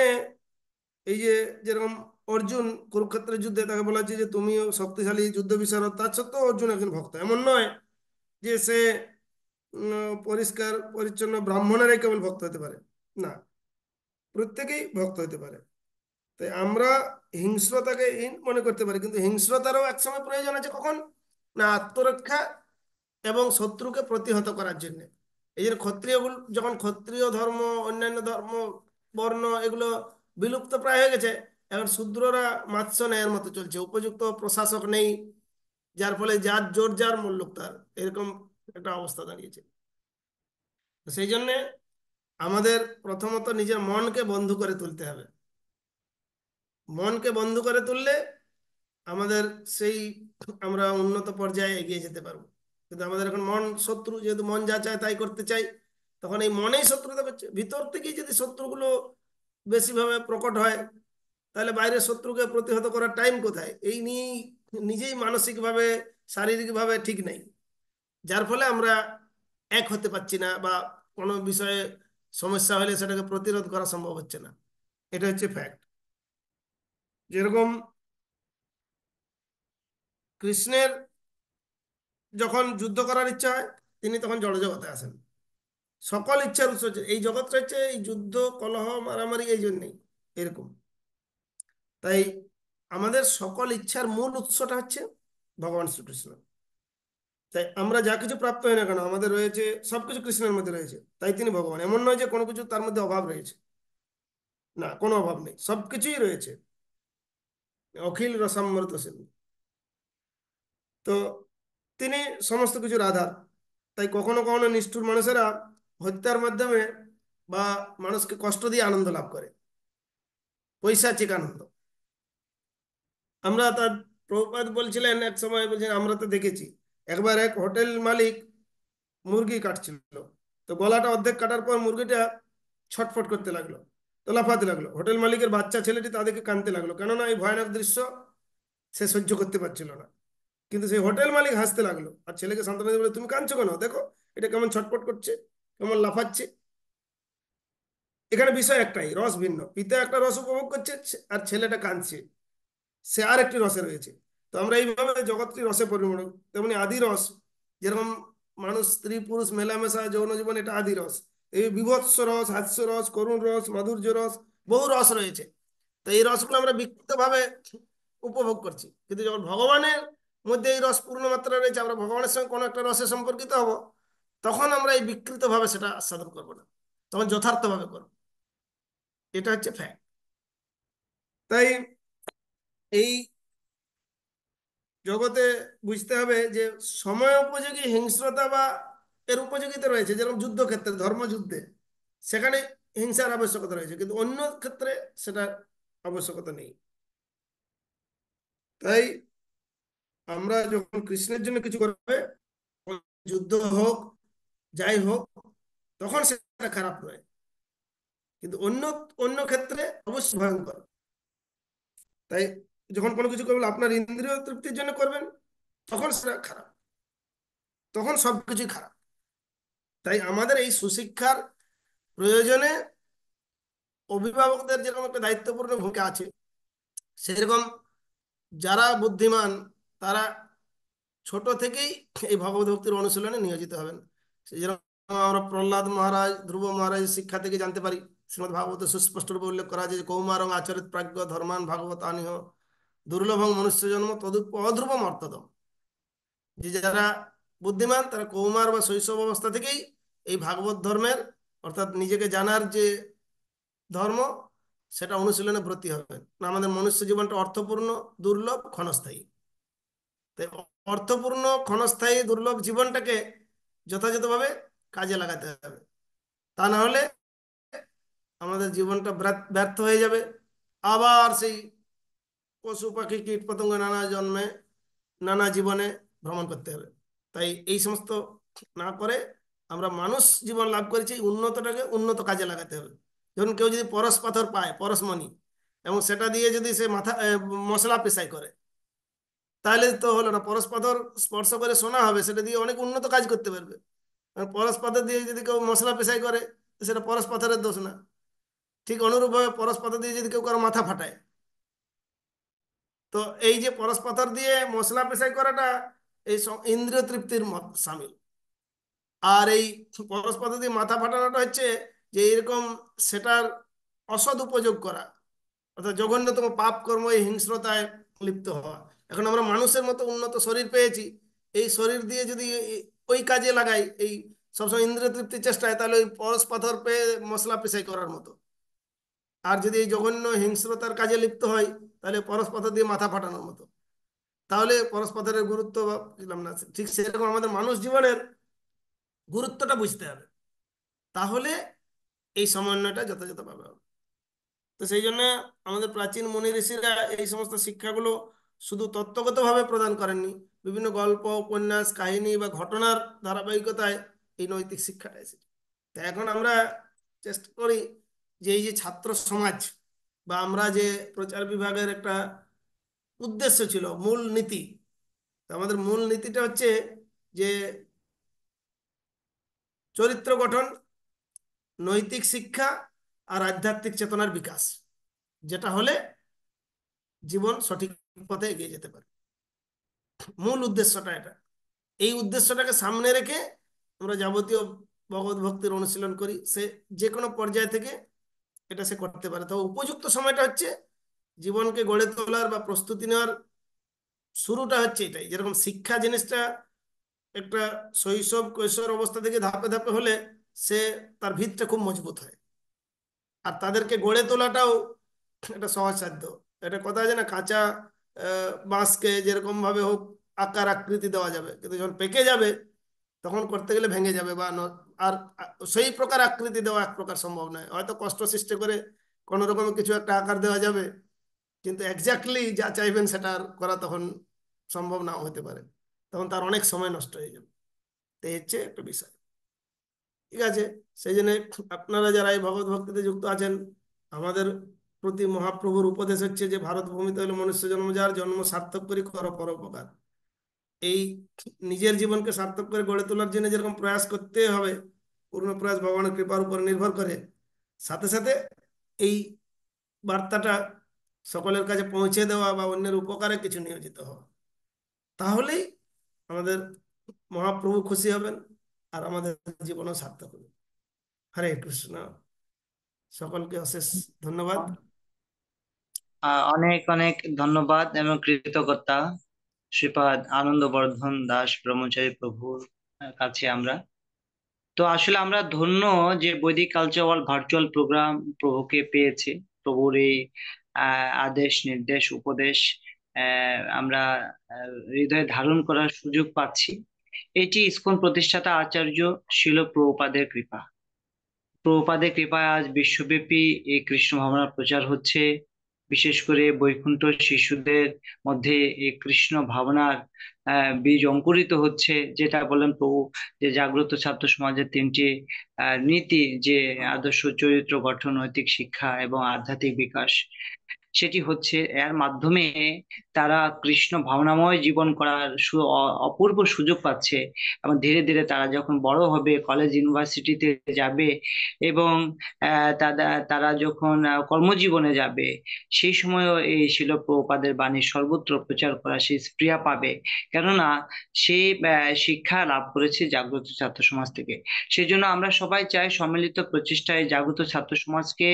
এই যে যেরকম অর্জুন কুরুক্ষেত্রের যুদ্ধে তাকে বলা হচ্ছে যে তুমিও শক্তিশালী যুদ্ধ বিচার তার সত্ত্বেও অর্জুন একজন ভক্ত এমন নয় যে সে পরিষ্কার পরিচ্ছন্ন ব্রাহ্মণেরাই কেবল ভক্ত হতে পারে না প্রত্যেকেই ভক্ত হতে পারে তাই আমরা হিংস্রতাকে মনে করতে পারি কিন্তু হিংস্রতারও একসময় প্রয়োজন আছে কখন না আত্মরক্ষা এবং শত্রুকে প্রতিহত করার জন্যে এই যে ক্ষত্রিয়গুলো যখন ক্ষত্রিয় ধর্ম অন্যান্য ধর্ম বর্ণ এগুলো বিলুপ্ত প্রায় হয়ে গেছে এখন শূদ্ররা মাৎস্য নেয়ের মতো চলছে উপযুক্ত প্রশাসক নেই যার ফলে যার জোর যার মূল্যক তার এরকম একটা অবস্থা দাঁড়িয়েছে সেই জন্যে আমাদের প্রথমত নিজের মনকে বন্ধু করে তুলতে হবে মনকে বন্ধু করে তুললে আমাদের সেই আমরা উন্নত পর্যায়ে এগিয়ে যেতে পারবো কিন্তু আমাদের এখন মন শত্রু যেহেতু মন যা চায় তাই করতে চাই তখন এই মনেই শত্রুতা করছে ভিতর থেকেই যদি শত্রুগুলো বেশিভাবে প্রকট হয় তাহলে বাইরের শত্রুকে প্রতিহত করার টাইম কোথায় এই নিয়েই নিজেই মানসিকভাবে শারীরিকভাবে ঠিক নাই যার ফলে আমরা এক হতে পারছি না বা কোনো বিষয়ে সমস্যা হলে সেটাকে প্রতিরোধ করা সম্ভব হচ্ছে না এটা হচ্ছে ফ্যাক্ট যেরকম কৃষ্ণের যখন যুদ্ধ করার ইচ্ছা হয় তিনি তখন জড়জগতে আসেন সকল ইচ্ছার উৎস হচ্ছে এই জগৎটা হচ্ছে এই যুদ্ধ কলহ মারামারি এই জন্যেই এরকম তাই আমাদের সকল ইচ্ছার মূল উৎসটা হচ্ছে ভগবান শ্রীকৃষ্ণ তাই আমরা যা কিছু প্রাপ্ত হই না কেন আমাদের রয়েছে সবকিছু কৃষ্ণের মধ্যে রয়েছে তাই তিনি ভগবান এমন নয় যে কোনো কিছু তার মধ্যে অভাব রয়েছে না কোনো অভাব নেই সবকিছুই রয়েছে অখিল রসামৃত তো তিনি সমস্ত কিছুর আধার তাই কখনো কখনো নিষ্ঠুর মানুষেরা হত্যার মাধ্যমে বা মানুষকে কষ্ট দিয়ে আনন্দ লাভ করে পয়সা চেক আনন্দ আমরা তার প্রভুপাত বলছিলেন এক সময় বলছেন আমরা তো দেখেছি একবার এক হোটেল মালিক মুরগি কাটছিল তো গলাটা অর্ধেক কাটার পর মুরগিটা ছটফট করতে লাগলো তো লাফাতে লাগলো হোটেল মালিকের বাচ্চা ছেলেটি তাদেরকে কানতে লাগলো কেননা এই ভয়ানক দৃশ্য সে সহ্য করতে পারছিল না কিন্তু সেই হোটেল মালিক হাসতে লাগলো আর ছেলেকে সান্তনা দিয়ে বলে তুমি কাঁদছো কেন দেখো এটা কেমন ছটপট করছে কেমন লাফাচ্ছে এখানে বিষয় একটাই রস ভিন্ন পিতা একটা রস উপভোগ করছে আর ছেলেটা কাঁদছে সে আর একটি রসে রয়েছে তো আমরা এইভাবে জগৎটি রসে পরিমাণ তেমনি আদি রস যেরকম মানুষ স্ত্রী পুরুষ মেলামেশা যৌন জীবন এটা আদি রস এই বিভৎস রস হাস্য রস করুণ রস মাধুর্য রস বহু রস রয়েছে তো এই রসগুলো আমরা বিক্ষিপ্তভাবে উপভোগ করছি কিন্তু যখন ভগবানের মধ্যে এই রস পূর্ণ মাত্রা রয়েছে আমরা ভগবানের সঙ্গে কোনো একটা রসে সম্পর্কিত হব তখন আমরা এই বিকৃতভাবে সেটা আস্বাদন করব না তখন যথার্থভাবে করব এটা হচ্ছে ফ্যাক্ট তাই এই জগতে বুঝতে হবে যে সময় উপযোগী হিংস্রতা বা এর উপযোগিতা রয়েছে যেরকম যুদ্ধক্ষেত্রে ধর্মযুদ্ধে সেখানে হিংসার আবশ্যকতা রয়েছে কিন্তু অন্য ক্ষেত্রে সেটার আবশ্যকতা নেই তাই আমরা যখন কৃষ্ণের জন্য কিছু করবে যুদ্ধ হোক যাই হোক তখন সেটা খারাপ নয় কিন্তু অন্য অন্য ক্ষেত্রে অবশ্যই ভয়ঙ্কর তাই যখন কোনো কিছু করবেন আপনার ইন্দ্রিয় তৃপ্তির জন্য করবেন তখন সেটা খারাপ তখন সবকিছুই খারাপ তাই আমাদের এই সুশিক্ষার প্রয়োজনে অভিভাবকদের যেরকম একটা দায়িত্বপূর্ণ ভূমিকা আছে সেরকম যারা বুদ্ধিমান তারা ছোট থেকেই এই ভগবত ভক্তির অনুশীলনে নিয়োজিত হবেন সেই জন্য আমরা প্রহ্লাদ মহারাজ ধ্রুব মহারাজের শিক্ষা থেকে জানতে পারি শ্রীমদ ভাগবত রূপে উল্লেখ করা আছে যে কৌমারং আচরিত প্রাজ্ঞ ধর্মান ভাগবত আনিহ দুর্লভং মনুষ্য জন্ম তদুপ অধ্রুবম অর্থদম যে যারা বুদ্ধিমান তারা কৌমার বা শৈশব অবস্থা থেকেই এই ভাগবত ধর্মের অর্থাৎ নিজেকে জানার যে ধর্ম সেটা অনুশীলনে ব্রতী হবেন আমাদের মনুষ্য জীবনটা অর্থপূর্ণ দুর্লভ ক্ষণস্থায়ী অর্থপূর্ণ ক্ষণস্থায়ী দুর্লভ জীবনটাকে যথাযথভাবে কাজে লাগাতে হবে তা না হলে আমাদের জীবনটা ব্যর্থ হয়ে যাবে আবার সেই পশু পাখি কীট পতঙ্গ নানা জন্মে নানা জীবনে ভ্রমণ করতে হবে তাই এই সমস্ত না করে আমরা মানুষ জীবন লাভ করেছি উন্নতটাকে উন্নত কাজে লাগাতে হবে ধরুন কেউ যদি পরশ পাথর পায় পরশমণি এবং সেটা দিয়ে যদি সে মাথা মশলা পেশাই করে তাহলে তো হলো না পরস্পাদর স্পর্শ করে সোনা হবে সেটা দিয়ে অনেক উন্নত কাজ করতে পারবে পরস্পাদর দিয়ে যদি কেউ মশলা পেশাই করে সেটা পরশপাথরের দোষ না ঠিক অনুরূপভাবে পরশপাথর দিয়ে যদি কেউ কারো মাথা ফাটায় তো এই যে পরশপাথর দিয়ে মশলা পেশাই করাটা এই ইন্দ্রিয় তৃপ্তির সামিল আর এই পরশপাথর দিয়ে মাথা ফাটানোটা হচ্ছে যে এরকম সেটার অসদ উপযোগ করা অর্থাৎ জঘন্যতম পাপ কর্ম এই হিংস্রতায় লিপ্ত হওয়া এখন আমরা মানুষের মতো উন্নত শরীর পেয়েছি এই শরীর দিয়ে যদি ওই কাজে লাগাই এই সবসময় ইন্দ্রিয় তৃপ্তির চেষ্টায় তাহলে ওই পরস পাথর পেয়ে মশলা পেশাই করার মতো আর যদি এই জঘন্য হিংস্রতার কাজে লিপ্ত হয় তাহলে পরস পাথর দিয়ে মাথা ফাটানোর মতো তাহলে পরস পাথরের গুরুত্ব বুঝলাম না ঠিক সেরকম আমাদের মানুষ জীবনের গুরুত্বটা বুঝতে হবে তাহলে এই সমন্বয়টা যথাযথভাবে হবে তো সেই জন্য আমাদের প্রাচীন মুনি ঋষিরা এই সমস্ত শিক্ষাগুলো শুধু তত্ত্বগতভাবে প্রদান করেননি বিভিন্ন গল্প উপন্যাস কাহিনী বা ঘটনার ধারাবাহিকতায় এই নৈতিক শিক্ষাটা এসেছে তা এখন আমরা চেষ্টা করি যে এই যে ছাত্র সমাজ বা আমরা যে প্রচার বিভাগের একটা উদ্দেশ্য ছিল মূল নীতি আমাদের মূল নীতিটা হচ্ছে যে চরিত্র গঠন নৈতিক শিক্ষা আর আধ্যাত্মিক চেতনার বিকাশ যেটা হলে জীবন সঠিক পথে এগিয়ে যেতে পারে মূল উদ্দেশ্যটা এটা এই উদ্দেশ্যটাকে সামনে রেখে আমরা যাবতীয় ভগবত ভক্তির অনুশীলন করি সে যে কোনো পর্যায় থেকে এটা সে করতে পারে তো উপযুক্ত সময়টা হচ্ছে জীবনকে গড়ে তোলার বা প্রস্তুতি নেওয়ার শুরুটা হচ্ছে এটাই যেরকম শিক্ষা জিনিসটা একটা শৈশব কৈশোর অবস্থা থেকে ধাপে ধাপে হলে সে তার ভিতটা খুব মজবুত হয় আর তাদেরকে গড়ে তোলাটাও এটা সহজসাধ্য এটা কথা আছে না কাঁচা বাঁশকে যেরকমভাবে হোক আকার আকৃতি দেওয়া যাবে কিন্তু যখন পেকে যাবে তখন করতে গেলে ভেঙে যাবে বা আর সেই প্রকার আকৃতি দেওয়া এক প্রকার সম্ভব নয় হয়তো কষ্ট সৃষ্টি করে কোনো রকম কিছু একটা আকার দেওয়া যাবে কিন্তু একজাক্টলি যা চাইবেন সেটা করা তখন সম্ভব নাও হতে পারে তখন তার অনেক সময় নষ্ট হয়ে যাবে তো হচ্ছে একটা বিষয় ঠিক আছে সেই জন্য আপনারা যারা এই ভগৎ ভক্তিতে যুক্ত আছেন আমাদের প্রতি মহাপ্রভুর উপদেশ হচ্ছে যে ভারত ভূমিতে হলো মনুষ্য জন্ম যার জন্ম সার্থক করি কর পরোপকার এই নিজের জীবনকে সার্থক করে গড়ে তোলার জন্য যেরকম প্রয়াস করতে হবে পূর্ণ প্রয়াস ভগবানের কৃপার উপর নির্ভর করে সাথে সাথে এই বার্তাটা সকলের কাছে পৌঁছে দেওয়া বা অন্যের উপকারে কিছু নিয়োজিত হওয়া তাহলেই আমাদের মহাপ্রভু খুশি হবেন আর আমাদের জীবনও সার্থক হবে হরে কৃষ্ণ সকলকে অশেষ ধন্যবাদ অনেক অনেক ধন্যবাদ এবং কৃতজ্ঞতা শ্রীপাদ আনন্দবর্ধন দাস ব্রহ্মচারী প্রভুর কাছে আমরা তো আসলে আমরা ধন্য যে বৈদিক কালচার ভার্চুয়াল প্রোগ্রাম প্রভুকে পেয়েছি প্রভুর এই আদেশ নির্দেশ উপদেশ আমরা হৃদয়ে ধারণ করার সুযোগ পাচ্ছি এটি ইস্কন প্রতিষ্ঠাতা আচার্য শিল প্রভুপাদের কৃপা প্রভুপাদের কৃপায় আজ বিশ্বব্যাপী এই কৃষ্ণ ভাবনার প্রচার হচ্ছে বিশেষ করে বৈকুণ্ঠ শিশুদের মধ্যে এই কৃষ্ণ ভাবনার বীজ অঙ্কুরিত হচ্ছে যেটা বলেন প্রভু যে জাগ্রত ছাত্র সমাজের তিনটি নীতি যে আদর্শ চরিত্র গঠন নৈতিক শিক্ষা এবং আধ্যাত্মিক বিকাশ সেটি হচ্ছে এর মাধ্যমে তারা কৃষ্ণ ভাবনাময় জীবন করার সু অপূর্ব সুযোগ পাচ্ছে এবং ধীরে ধীরে তারা যখন বড় হবে কলেজ ইউনিভার্সিটিতে যাবে এবং তারা যখন কর্মজীবনে যাবে সেই সময়ও এই শিলপ্রপাদের বাণী সর্বত্র প্রচার করা সেই স্প্রিয়া পাবে কেননা সে শিক্ষা লাভ করেছে জাগ্রত ছাত্র সমাজ থেকে সেই জন্য আমরা সবাই চাই সম্মিলিত প্রচেষ্টায় জাগ্রত ছাত্র সমাজকে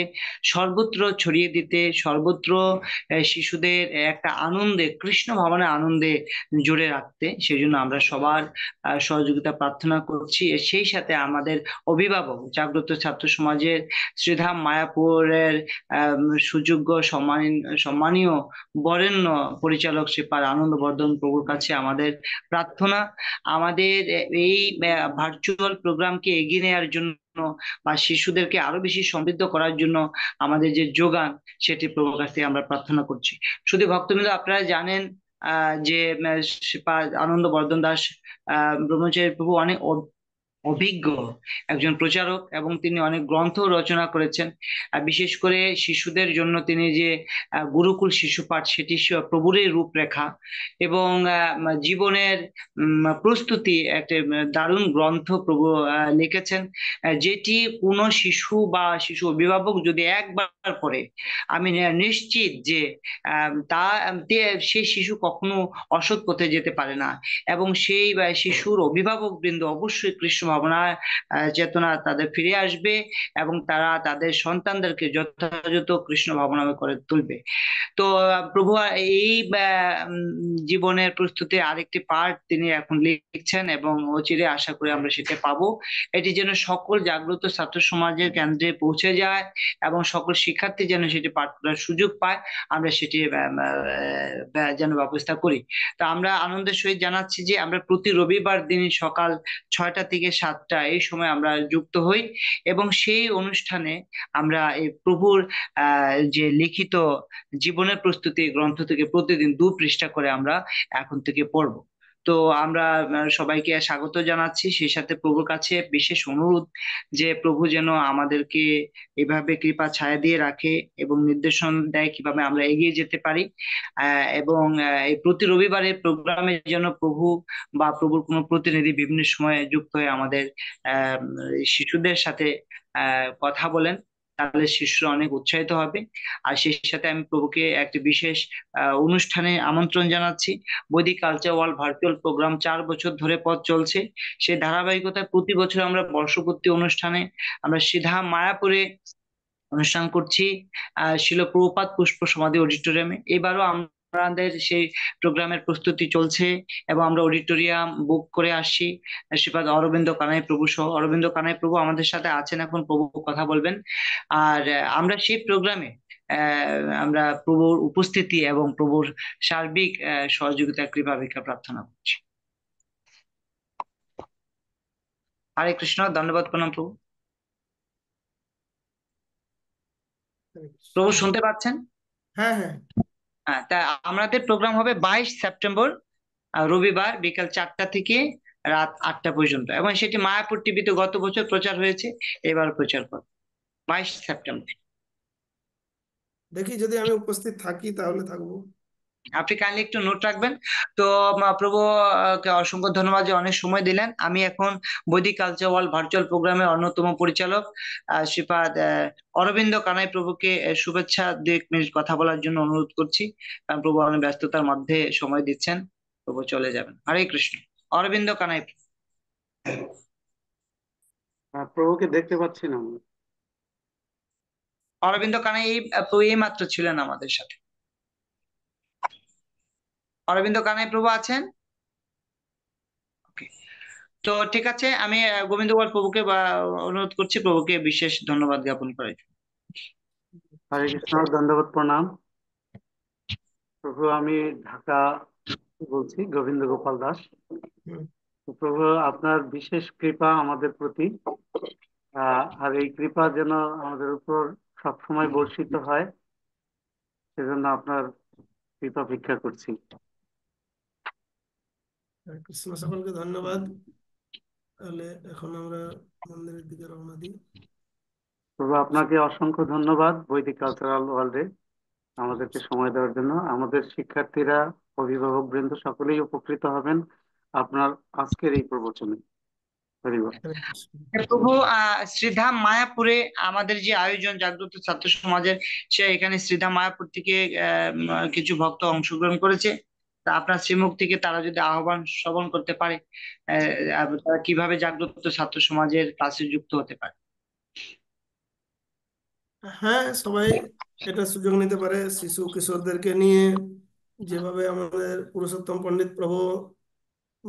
সর্বত্র ছড়িয়ে দিতে সর্বত্র পবিত্র শিশুদের একটা আনন্দে কৃষ্ণ ভবনে আনন্দে জুড়ে রাখতে সেই জন্য আমরা সবার সহযোগিতা প্রার্থনা করছি সেই সাথে আমাদের অভিভাবক জাগ্রত ছাত্র সমাজের শ্রীধাম মায়াপুরের সুযোগ্য সম্মান সম্মানীয় বরেণ্য পরিচালক শ্রী পার আনন্দ বর্ধন প্রভুর কাছে আমাদের প্রার্থনা আমাদের এই ভার্চুয়াল প্রোগ্রামকে এগিয়ে নেওয়ার জন্য বা শিশুদেরকে আরো বেশি সমৃদ্ধ করার জন্য আমাদের যে যোগান সেটি প্রভুর থেকে আমরা প্রার্থনা করছি শুধু ভক্তবৃন্দ আপনারা জানেন আহ যে আনন্দ বর্ধন দাস আহ ব্রহ্মচারী প্রভু অনেক অভিজ্ঞ একজন প্রচারক এবং তিনি অনেক গ্রন্থ রচনা করেছেন আর বিশেষ করে শিশুদের জন্য তিনি যে গুরুকুল শিশু পাঠ সেটি প্রভুরই রূপরেখা এবং জীবনের প্রস্তুতি একটা দারুণ গ্রন্থ প্রভু লিখেছেন যেটি কোনো শিশু বা শিশু অভিভাবক যদি একবার পড়ে আমি নিশ্চিত যে তা সেই শিশু কখনো অসৎ পথে যেতে পারে না এবং সেই শিশুর অভিভাবক বৃন্দ অবশ্যই কৃষ্ণ ভাবনা চেতনা তাদের ফিরে আসবে এবং তারা তাদের সন্তানদেরকে যথাযথ কৃষ্ণ ভাবনা করে তুলবে তো প্রভু এই জীবনের প্রস্তুতি আরেকটি পার্ট তিনি এখন লিখছেন এবং অচিরে আশা করি আমরা সেটা পাবো এটি যেন সকল জাগ্রত ছাত্র সমাজের কেন্দ্রে পৌঁছে যায় এবং সকল শিক্ষার্থী যেন সেটি পাঠ করার সুযোগ পায় আমরা সেটি যেন ব্যবস্থা করি তা আমরা আনন্দের সহিত জানাচ্ছি যে আমরা প্রতি রবিবার দিন সকাল ছয়টা থেকে সাতটা এই সময় আমরা যুক্ত হই এবং সেই অনুষ্ঠানে আমরা এই প্রভুর যে লিখিত জীবনের প্রস্তুতি গ্রন্থ থেকে প্রতিদিন দু পৃষ্ঠা করে আমরা এখন থেকে পড়ব তো আমরা সবাইকে স্বাগত জানাচ্ছি সেই সাথে প্রভুর কাছে বিশেষ অনুরোধ যে প্রভু যেন আমাদেরকে এভাবে কৃপা ছায়া দিয়ে রাখে এবং নির্দেশন দেয় কিভাবে আমরা এগিয়ে যেতে পারি এবং এই প্রতি রবিবারের প্রোগ্রামে যেন প্রভু বা প্রভুর কোনো প্রতিনিধি বিভিন্ন সময়ে যুক্ত হয়ে আমাদের শিশুদের সাথে কথা বলেন তাহলে শিশুরা অনেক উৎসাহিত হবে আর সেই সাথে আমি প্রভুকে একটি বিশেষ অনুষ্ঠানে আমন্ত্রণ জানাচ্ছি বৈদিক কালচার ওয়ার্ল্ড ভার্চুয়াল প্রোগ্রাম চার বছর ধরে পথ চলছে সেই ধারাবাহিকতায় প্রতি বছর আমরা বর্ষপূর্তি অনুষ্ঠানে আমরা সিধা মায়াপুরে অনুষ্ঠান করছি ছিল প্রপাত পুষ্প সমাধি অডিটোরিয়ামে এবারও আমরা আমাদের সেই প্রোগ্রামের প্রস্তুতি চলছে এবং আমরা অডিটোরিয়াম বুক করে আসছি শ্রীপাদ অরবিন্দ কানাই প্রভু সহ অরবিন্দ কানাই প্রভু আমাদের সাথে আছেন এখন প্রভু কথা বলবেন আর আমরা সেই প্রোগ্রামে আমরা প্রভুর উপস্থিতি এবং প্রভুর সার্বিক সহযোগিতা কৃপা ভিক্ষা প্রার্থনা করছি হরে কৃষ্ণ ধন্যবাদ প্রণাম প্রভু প্রভু শুনতে পাচ্ছেন হ্যাঁ হ্যাঁ হ্যাঁ তা আমাদের প্রোগ্রাম হবে বাইশ সেপ্টেম্বর রবিবার বিকাল চারটা থেকে রাত আটটা পর্যন্ত এবং সেটি মায়াপুর টিভিতে গত বছর প্রচার হয়েছে এবার প্রচার করবে বাইশ সেপ্টেম্বর দেখি যদি আমি উপস্থিত থাকি তাহলে থাকবো আপনি কাইন্ডলি একটু নোট রাখবেন তো প্রভু কে অসংখ্য ধন্যবাদ যে অনেক সময় দিলেন আমি এখন বৈদিক কালচার ওয়ার্ল্ড ভার্চুয়াল প্রোগ্রামের অন্যতম পরিচালক শ্রীপাদ অরবিন্দ কানাই প্রভুকে শুভেচ্ছা দু এক মিনিট কথা বলার জন্য অনুরোধ করছি কারণ প্রভু অনেক ব্যস্ততার মধ্যে সময় দিচ্ছেন প্রভু চলে যাবেন হরে কৃষ্ণ অরবিন্দ কানাই হ্যাঁ, প্রভুকে দেখতে পাচ্ছি না অরবিন্দ কানাই এই মাত্র ছিলেন আমাদের সাথে অরবিন্দ কানাই প্রভু আছেন তো ঠিক আছে আমি গোবিন্দ গোপাল প্রভুকে বা অনুরোধ করছি প্রভুকে বিশেষ ধন্যবাদ জ্ঞাপন করার জন্য হরে কৃষ্ণ ধন্যবাদ প্রণাম প্রভু আমি ঢাকা বলছি গোবিন্দ গোপাল দাস প্রভু আপনার বিশেষ কৃপা আমাদের প্রতি আর এই কৃপা যেন আমাদের উপর সবসময় বর্ষিত হয় সেজন্য আপনার কৃপা ভিক্ষা করছি কৃষ্ণ সকলকে ধন্যবাদ তাহলে এখন আমরা মন্দিরের দিকে রওনা দিই প্রভু আপনাকে অসংখ্য ধন্যবাদ বৈদিক কালচারাল ওয়ার্ল্ডে আমাদেরকে সময় দেওয়ার জন্য আমাদের শিক্ষার্থীরা অভিভাবক বৃন্দ সকলেই উপকৃত হবেন আপনার আজকের এই প্রবচনে প্রভু শ্রীধাম মায়াপুরে আমাদের যে আয়োজন জাগ্রত ছাত্র সমাজের সে এখানে শ্রীধাম মায়াপুর থেকে কিছু ভক্ত অংশগ্রহণ করেছে আপনার শ্রীমুখ থেকে তারা যদি আহ্বান শ্রবণ করতে পারে তারা কিভাবে জাগ্রত ছাত্র সমাজের ক্লাসে যুক্ত হতে পারে হ্যাঁ সবাই এটা সুযোগ নিতে পারে শিশু কিশোরদেরকে নিয়ে যেভাবে আমাদের পুরুষোত্তম পণ্ডিত প্রভু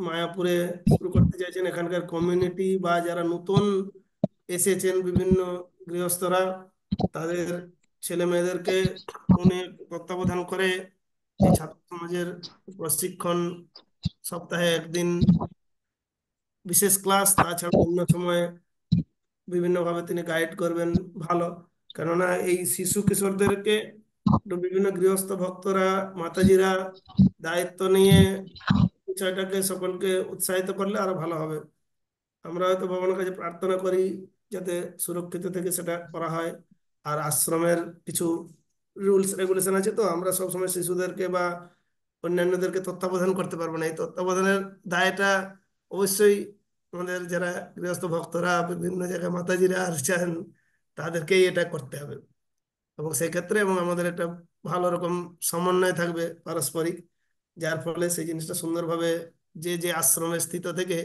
মায়াপুরে শুরু করতে চাইছেন এখানকার কমিউনিটি বা যারা নতুন এসেছেন বিভিন্ন গৃহস্থরা তাদের ছেলে মেয়েদেরকে উনি তত্ত্বাবধান করে ছাত্র সমাজের প্রশিক্ষণ সপ্তাহে একদিন বিশেষ ক্লাস তাছাড়া অন্য সময়ে বিভিন্নভাবে তিনি গাইড করবেন ভালো কেননা এই শিশু কিশোরদেরকে বিভিন্ন গৃহস্থ ভক্তরা মাতাজিরা দায়িত্ব নিয়ে বিষয়টাকে সকলকে উৎসাহিত করলে আরো ভালো হবে আমরা হয়তো ভগবানের কাছে প্রার্থনা করি যাতে সুরক্ষিত থেকে সেটা করা হয় আর আশ্রমের কিছু রুলস রেগুলেশন আছে তো আমরা সবসময় শিশুদেরকে বা অন্যান্যদেরকে তত্ত্বাবধান করতে পারবো না এই তত্ত্বাবধানের দায়টা অবশ্যই আমাদের যারা গৃহস্থ ভক্তরা বিভিন্ন জায়গায় মাতাজিরা আর চান তাদেরকেই এটা করতে হবে এবং সেক্ষেত্রে এবং আমাদের একটা ভালো রকম সমন্বয় থাকবে পারস্পরিক যার ফলে সেই জিনিসটা সুন্দরভাবে যে যে আশ্রমে স্থিত থেকে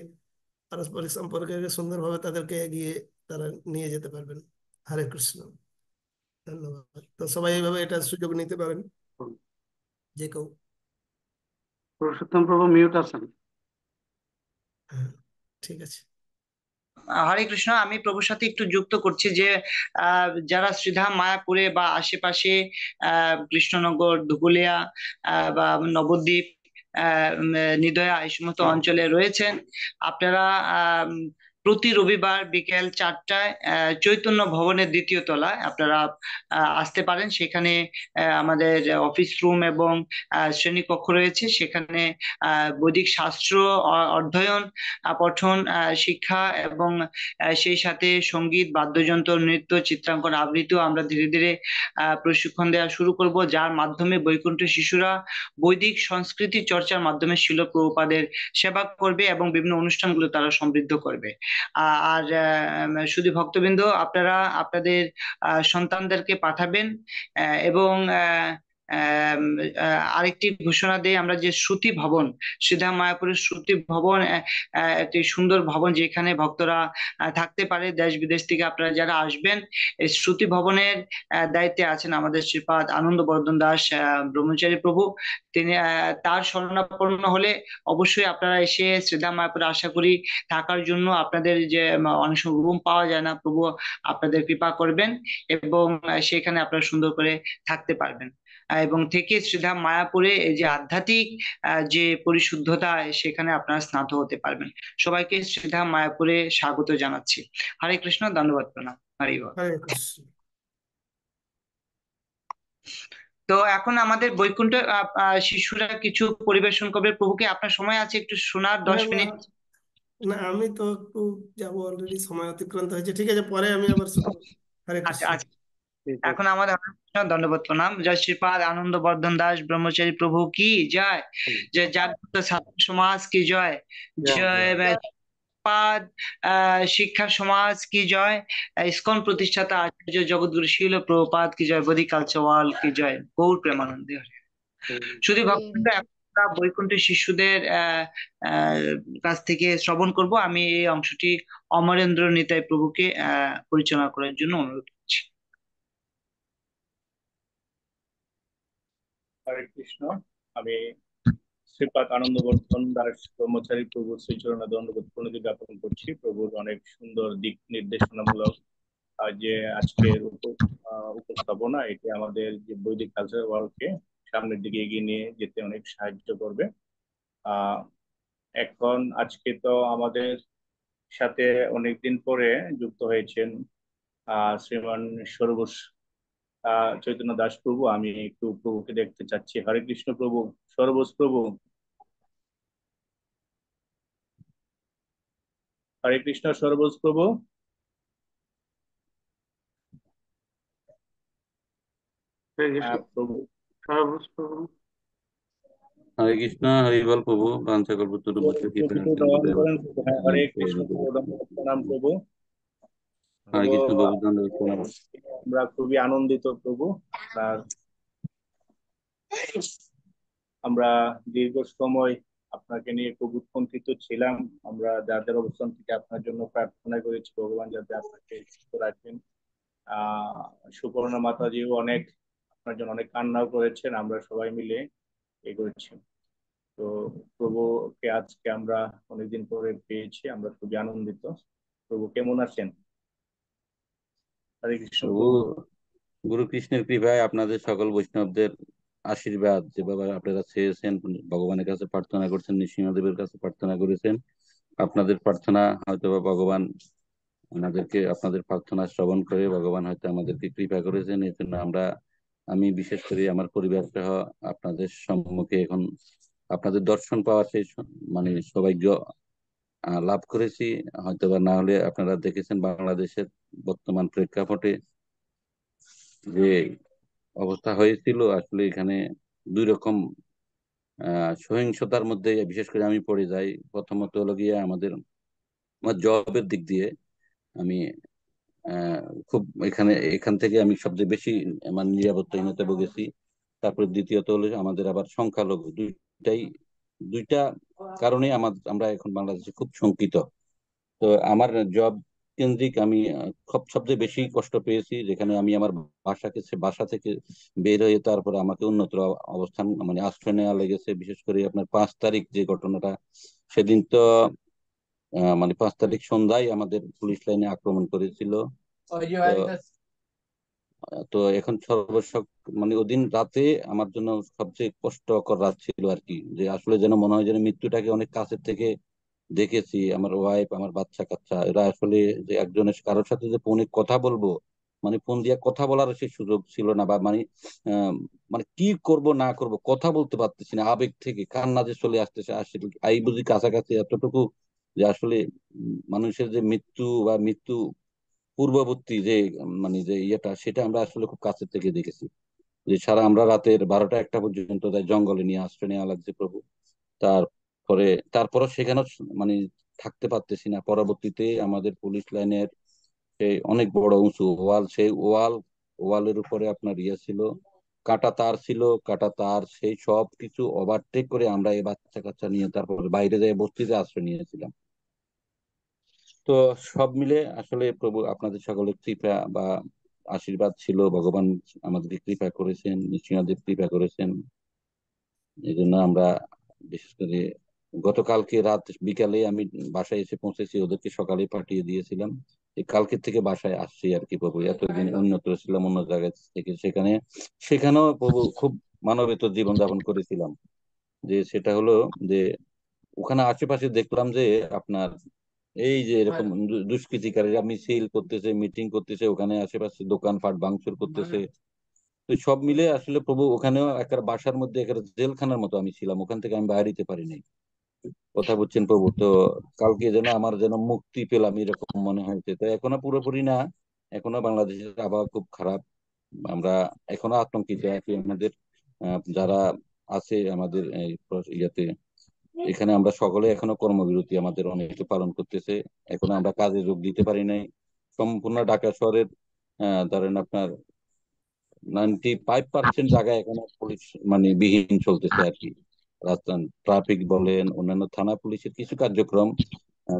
পারস্পরিক সম্পর্কে সুন্দরভাবে তাদেরকে এগিয়ে তারা নিয়ে যেতে পারবেন হরে কৃষ্ণ ধন্যবাদ তো সবাই এইভাবে এটা সুযোগ নিতে পারেন যে কেউ পুরুষোত্তম প্রভু মিউট আছেন হ্যাঁ, ঠিক আছে হরে কৃষ্ণ আমি প্রভুর সাথে একটু যুক্ত করছি যে যারা শ্রীধাম মায়াপুরে বা আশেপাশে কৃষ্ণনগর ধুবুলিয়া বা নবদ্বীপ নিদয়া এই সমস্ত অঞ্চলে রয়েছেন আপনারা আহ প্রতি রবিবার বিকেল চারটায় চৈতন্য ভবনের দ্বিতীয় তলায় আপনারা আসতে পারেন সেখানে আমাদের অফিস রুম এবং শ্রেণীকক্ষ রয়েছে সেখানে বৈদিক শাস্ত্র অধ্যয়ন পঠন শিক্ষা এবং সেই সাথে সঙ্গীত বাদ্যযন্ত্র নৃত্য চিত্রাঙ্কন আবৃত্তিও আমরা ধীরে ধীরে প্রশিক্ষণ দেওয়া শুরু করব যার মাধ্যমে বৈকুণ্ঠ শিশুরা বৈদিক সংস্কৃতি চর্চার মাধ্যমে শিল্প উপাদের সেবা করবে এবং বিভিন্ন অনুষ্ঠানগুলো তারা সমৃদ্ধ করবে আর শুধু ভক্তবৃন্দ আপনারা আপনাদের সন্তানদেরকে পাঠাবেন এবং আরেকটি ঘোষণা দেয় আমরা যে শ্রুতি ভবন সিদ্ধা মায়াপুরের শ্রুতি ভবন একটি সুন্দর ভবন যেখানে ভক্তরা থাকতে পারে দেশ বিদেশ থেকে আপনারা যারা আসবেন এই শ্রুতি ভবনের দায়িত্বে আছেন আমাদের শ্রীপাদ আনন্দ বর্ধন দাস ব্রহ্মচারী প্রভু তিনি তার স্মরণাপন্ন হলে অবশ্যই আপনারা এসে শ্রীধাম মায়াপুরে আশা করি থাকার জন্য আপনাদের যে অনেক সময় রুম পাওয়া যায় না প্রভু আপনাদের কৃপা করবেন এবং সেখানে আপনারা সুন্দর করে থাকতে পারবেন এবং থেকে শ্রীধাম মায়াপুরে যে আধ্যাত্মিক যে পরিশুদ্ধতা সেখানে আপনারা স্নাত হতে পারবেন সবাইকে শ্রীধাম মায়াপুরে স্বাগত জানাচ্ছি হরে কৃষ্ণ ধন্যবাদ প্রণাম হরি তো এখন আমাদের বৈকুণ্ঠ শিশুরা কিছু পরিবেশন করবে প্রভুকে আপনার সময় আছে একটু শোনার দশ মিনিট না আমি তো একটু যাবো অলরেডি সময় অতিক্রান্ত হয়েছে ঠিক আছে পরে আমি আবার আচ্ছা আচ্ছা এখন আমাদের দণ্ডবোধ প্রণাম জয় শ্রীপাদ আনন্দ বর্ধন দাস ব্রহ্মচারী প্রভু কি জয় যে জাগ্রত ছাত্র সমাজ কি জয় জয় পাদ শিক্ষা সমাজ কি জয় ইস্কন প্রতিষ্ঠাতা আচার্য জগৎগুরু শিল প্রপাত কি জয় বদি কালচওয়াল কি জয় গৌর প্রেমানন্দে হরে শুধু ভক্তরা বৈকুণ্ঠের শিশুদের কাছ থেকে শ্রবণ করব আমি এই অংশটি অমরেন্দ্র নিতাই প্রভুকে পরিচালনা করার জন্য অনুরোধ হরে কৃষ্ণ আমি শ্রীপাদ আনন্দ বর্ধন দ্বারা ব্রহ্মচারী প্রভু শ্রীচরণা দণ্ডবোধ প্রণতি জ্ঞাপন করছি প্রভুর অনেক সুন্দর দিক নির্দেশনামূলক যে আজকের উপস্থাপনা এটি আমাদের যে বৈদিক কালচার ওয়ার্ল্ডকে সামনের দিকে এগিয়ে নিয়ে যেতে অনেক সাহায্য করবে এখন আজকে তো আমাদের সাথে অনেকদিন পরে যুক্ত হয়েছেন আহ শ্রীমান সর্বস চৈতন্য দাস প্রভু আমি একটু প্রভুকে দেখতে চাচ্ছি হরে কৃষ্ণ প্রভু সর্বস প্রভু হরে কৃষ্ণ সর্বজ প্রভু হরে কৃষ্ণ হরি বল প্রভু বাঞ্ছা করবো হরে কৃষ্ণ প্রভু হ্যাঁ, হ্যাঁ, আমরা খুবই আনন্দিত প্রভু আপনার আমরা দীর্ঘ সময় আপনাকে নিয়ে খুব উৎকণ্ঠিত ছিলাম আমরা যাদের অবস্থান থেকে আপনার জন্য প্রার্থনা করেছি ভগবান যাতে আপনাকে সুস্থ রাখবেন আহ সুপর্ণা মাতাজিও অনেক আপনার জন্য অনেক কান্নাও করেছেন আমরা সবাই মিলে এ এগোচ্ছি তো প্রভুকে আজকে আমরা অনেকদিন পরে পেয়েছি আমরা খুবই আনন্দিত প্রভু কেমন আছেন গুরু কৃষ্ণের কৃপায় আপনাদের সকল বৈষ্ণবদের আশীর্বাদ যেভাবে আপনারা চেয়েছেন ভগবানের কাছে প্রার্থনা করছেন নৃসিংহদেবের কাছে প্রার্থনা করেছেন আপনাদের প্রার্থনা হয়তো ভগবান ওনাদেরকে আপনাদের প্রার্থনা শ্রবণ করে ভগবান হয়তো আমাদেরকে কৃপা করেছেন এই জন্য আমরা আমি বিশেষ করে আমার পরিবার সহ আপনাদের সম্মুখে এখন আপনাদের দর্শন পাওয়া সেই মানে সৌভাগ্য লাভ করেছি হয়তো বা না হলে আপনারা দেখেছেন বাংলাদেশের বর্তমান প্রেক্ষাপটে যে অবস্থা হয়েছিল আসলে এখানে দুই রকম সহিংসতার মধ্যে বিশেষ করে আমি পড়ে যাই প্রথমত হলো গিয়ে আমাদের আমার জবের দিক দিয়ে আমি খুব এখানে এখান থেকে আমি সবচেয়ে বেশি মানে নিরাপত্তাহীনতে ভুগেছি তারপরে দ্বিতীয়ত হলো আমাদের আবার সংখ্যালঘু দুইটাই দুইটা কারণে আমার আমরা এখন বাংলাদেশে খুব শঙ্কিত তো আমার জব কেন্দ্রিক আমি সবচেয়ে বেশি কষ্ট পেয়েছি যেখানে আমি আমার বাসাকে বাসা থেকে বের হয়ে তারপর আমাকে অন্যত্র অবস্থান মানে আশ্রয় নেওয়া লেগেছে বিশেষ করে আপনার পাঁচ তারিখ যে ঘটনাটা সেদিন তো মানে পাঁচ তারিখ সন্ধ্যায় আমাদের পুলিশ লাইনে আক্রমণ করেছিল oh, তো এখন সর্বশক মানে ওদিন রাতে আমার জন্য সবচেয়ে কষ্টকর রাত ছিল আর কি যে আসলে যেন মনে হয় যেন মৃত্যুটাকে অনেক কাছের থেকে দেখেছি আমার ওয়াইফ আমার বাচ্চা কাচ্চা এরা আসলে যে একজনের কারোর সাথে যে ফোনে কথা বলবো মানে ফোন দিয়ে কথা বলার সেই সুযোগ ছিল না বা মানে মানে কি করব না করব কথা বলতে পারতেছি না আবেগ থেকে কান্না যে চলে আসতেছে আই বুঝি কাছাকাছি এতটুকু যে আসলে মানুষের যে মৃত্যু বা মৃত্যু পূর্ববর্তী যে মানে যে ইয়েটা সেটা আমরা আসলে খুব কাছের থেকে দেখেছি যে সারা আমরা রাতের বারোটা একটা পর্যন্ত জঙ্গলে নিয়ে আশ্রয় নেওয়া লাগছে প্রভু তার পরে তারপরও সেখানে মানে থাকতে পারতেছি না পরবর্তীতে আমাদের পুলিশ লাইনের সেই অনেক বড় উঁচু ওয়াল সেই ওয়াল ওয়ালের উপরে আপনার ইয়ে ছিল কাটা তার ছিল কাটা তার সেই সব কিছু ওভারটেক করে আমরা এই বাচ্চা কাচ্চা নিয়ে তারপর বাইরে যায় বস্তিতে আশ্রয় নিয়েছিলাম তো সব মিলে আসলে প্রভু আপনাদের সকলের কৃপা বা আশীর্বাদ ছিল ভগবান আমাদেরকে কৃপা করেছেন নৃসিংহদেব কৃপা করেছেন এই জন্য আমরা বিশেষ করে গতকালকে রাত বিকালে আমি বাসায় এসে পৌঁছেছি ওদেরকে সকালে পাঠিয়ে দিয়েছিলাম কালকে থেকে বাসায় আসছি আর কি প্রভু এতদিন অন্যত্র আচ্ছা। ছিলাম অন্য জায়গা থেকে সেখানে সেখানেও প্রভু খুব মানবিত জীবন যাপন করেছিলাম যে সেটা হলো যে ওখানে আশেপাশে দেখলাম যে আপনার এই যে এরকম আচ্ছা। দুষ্কৃতিকারীরা মিছিল করতেছে মিটিং করতেছে ওখানে আশেপাশে দোকানপাট ভাঙচুর করতেছে তো সব মিলে আসলে প্রভু ওখানেও একটা বাসার মধ্যে একটা জেলখানার মতো আমি ছিলাম ওখান থেকে আমি বাইরে পারি নাই কথা বলছেন প্রভু তো কালকে যেন আমার যেন মুক্তি পেলাম এরকম মনে হয়েছে তো এখনো পুরোপুরি না এখনো বাংলাদেশের আবহাওয়া খুব খারাপ আমরা এখনো আতঙ্কিত আছি আমাদের যারা আছে আমাদের ইয়াতে এখানে আমরা সকলে এখনো কর্মবিরতি আমাদের অনেকে পালন করতেছে এখনো আমরা কাজে যোগ দিতে পারি নাই সম্পূর্ণ ঢাকা শহরের ধরেন আপনার নাইনটি ফাইভ পার্সেন্ট জায়গায় এখনো পুলিশ মানে বিহীন চলতেছে আর কি রাজস্থান ট্রাফিক বলেন অন্যান্য থানা পুলিশের কিছু কার্যক্রম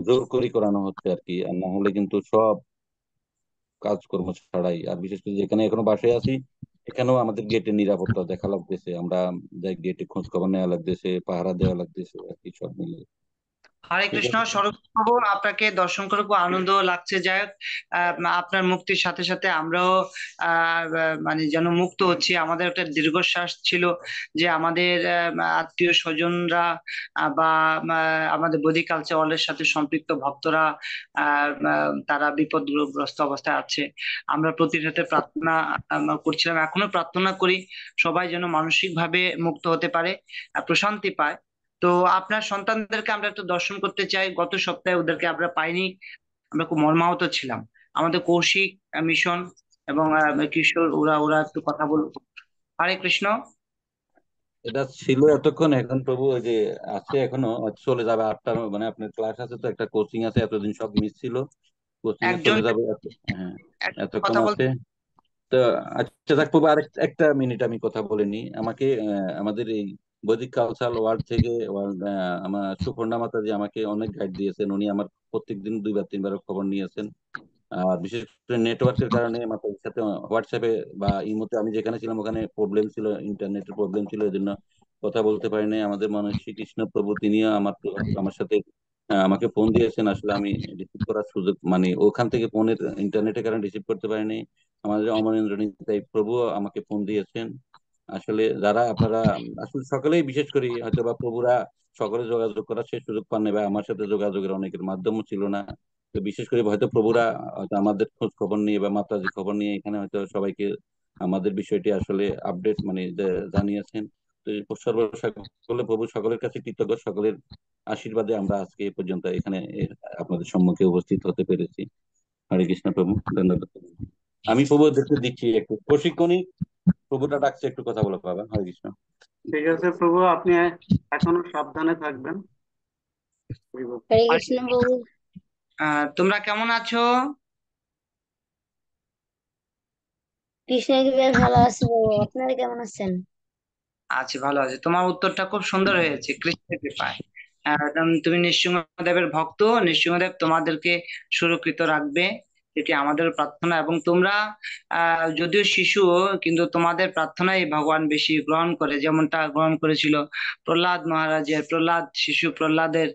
জোর করে করানো হচ্ছে আর কি আর না হলে কিন্তু সব কাজকর্ম ছাড়াই আর বিশেষ করে যেখানে এখনো বাসায় আছি এখানেও আমাদের গেটে নিরাপত্তা দেখা লাগতেছে আমরা যাই গেটে খোঁজ খবর নেওয়া লাগতেছে পাহারা দেওয়া লাগতেছে আর কি সব মিলে হরে কৃষ্ণ সরস্বতী আপনাকে দর্শন করে খুব আনন্দ লাগছে যাই হোক আপনার মুক্তির সাথে সাথে আমরাও মানে যেন মুক্ত হচ্ছি আমাদের একটা দীর্ঘশ্বাস ছিল যে আমাদের আত্মীয় স্বজনরা বা আমাদের বৈদিক কালচার অলের সাথে সম্পৃক্ত ভক্তরা তারা বিপদগ্রস্ত অবস্থায় আছে আমরা প্রতিনিয়ত প্রার্থনা করছিলাম এখনো প্রার্থনা করি সবাই যেন মানসিকভাবে মুক্ত হতে পারে প্রশান্তি পায় তো আপনার সন্তানদেরকে আমরা একটু দর্শন করতে চাই গত সপ্তাহে ওদেরকে আমরা পাইনি আমরা খুব মর্মাহত ছিলাম আমাদের কৌশিক মিশন এবং কিশোর ওরা ওরা একটু কথা বলুক হরে কৃষ্ণ এটা ছিল এতক্ষণ এখন প্রভু ওই যে আছে এখনো চলে যাবে আটটা মানে আপনার ক্লাস আছে তো একটা কোচিং আছে এতদিন সব মিস ছিল কোচিং চলে যাবে হ্যাঁ, এতক্ষণ আছে তো আচ্ছা দেখ প্রভু আর একটা মিনিট আমি কথা বলিনি আমাকে আমাদের এই বৈদিক কালচার ওয়ার্ড থেকে আমার সুপর্ণা মাতা যে আমাকে অনেক গাইড দিয়েছেন উনি আমার প্রত্যেক দিন দুইবার তিনবার খবর নিয়েছেন আর বিশেষ করে নেটওয়ার্কের কারণে মাতার সাথে হোয়াটসঅ্যাপে বা ইমোতে আমি যেখানে ছিলাম ওখানে প্রবলেম ছিল ইন্টারনেটের প্রবলেম ছিল এই জন্য কথা বলতে পারিনি আমাদের মনে শ্রীকৃষ্ণ প্রভু তিনিও আমার আমার সাথে আমাকে ফোন দিয়েছেন আসলে আমি রিসিভ করার সুযোগ মানে ওখান থেকে ফোনের ইন্টারনেটের কারণে রিসিভ করতে পারিনি আমাদের অমরেন্দ্র নিতাই প্রভু আমাকে ফোন দিয়েছেন আসলে যারা আপনারা আসলে সকলেই বিশেষ করে হয়তো বা প্রভুরা সকলে যোগাযোগ করার সেই সুযোগ পাননি বা আমার সাথে যোগাযোগের অনেকের মাধ্যমও ছিল না তো বিশেষ করে হয়তো প্রভুরা হয়তো আমাদের খোঁজ খবর নিয়ে বা মাতাজির খবর নিয়ে এখানে হয়তো সবাইকে আমাদের বিষয়টি আসলে আপডেট মানে জানিয়েছেন তো প্রভু সকলের কাছে কৃতজ্ঞ সকলের আশীর্বাদে আমরা আজকে এ পর্যন্ত এখানে আপনাদের সম্মুখে উপস্থিত হতে পেরেছি হরে কৃষ্ণ প্রভু ধন্যবাদ আমি প্রভু দেখতে দিচ্ছি একটু প্রশিক্ষণই প্রভুটা ডাকছে একটু কথা বলো বাবা হরে কৃষ্ণ ঠিক আছে প্রভু আপনি এখনো সাবধানে থাকবেন তোমরা কেমন আছো ভালো আছি তোমার উত্তরটা খুব সুন্দর হয়েছে কৃষ্ণ কৃপায় তুমি নৃসিংহদেবের ভক্ত নৃসিংহদেব তোমাদেরকে সুরক্ষিত রাখবে এটি আমাদের প্রার্থনা এবং তোমরা যদিও শিশু কিন্তু তোমাদের প্রার্থনাই ভগবান বেশি গ্রহণ করে যেমনটা গ্রহণ করেছিল প্রহ্লাদ মহারাজের প্রহ্লাদ শিশু প্রহ্লাদের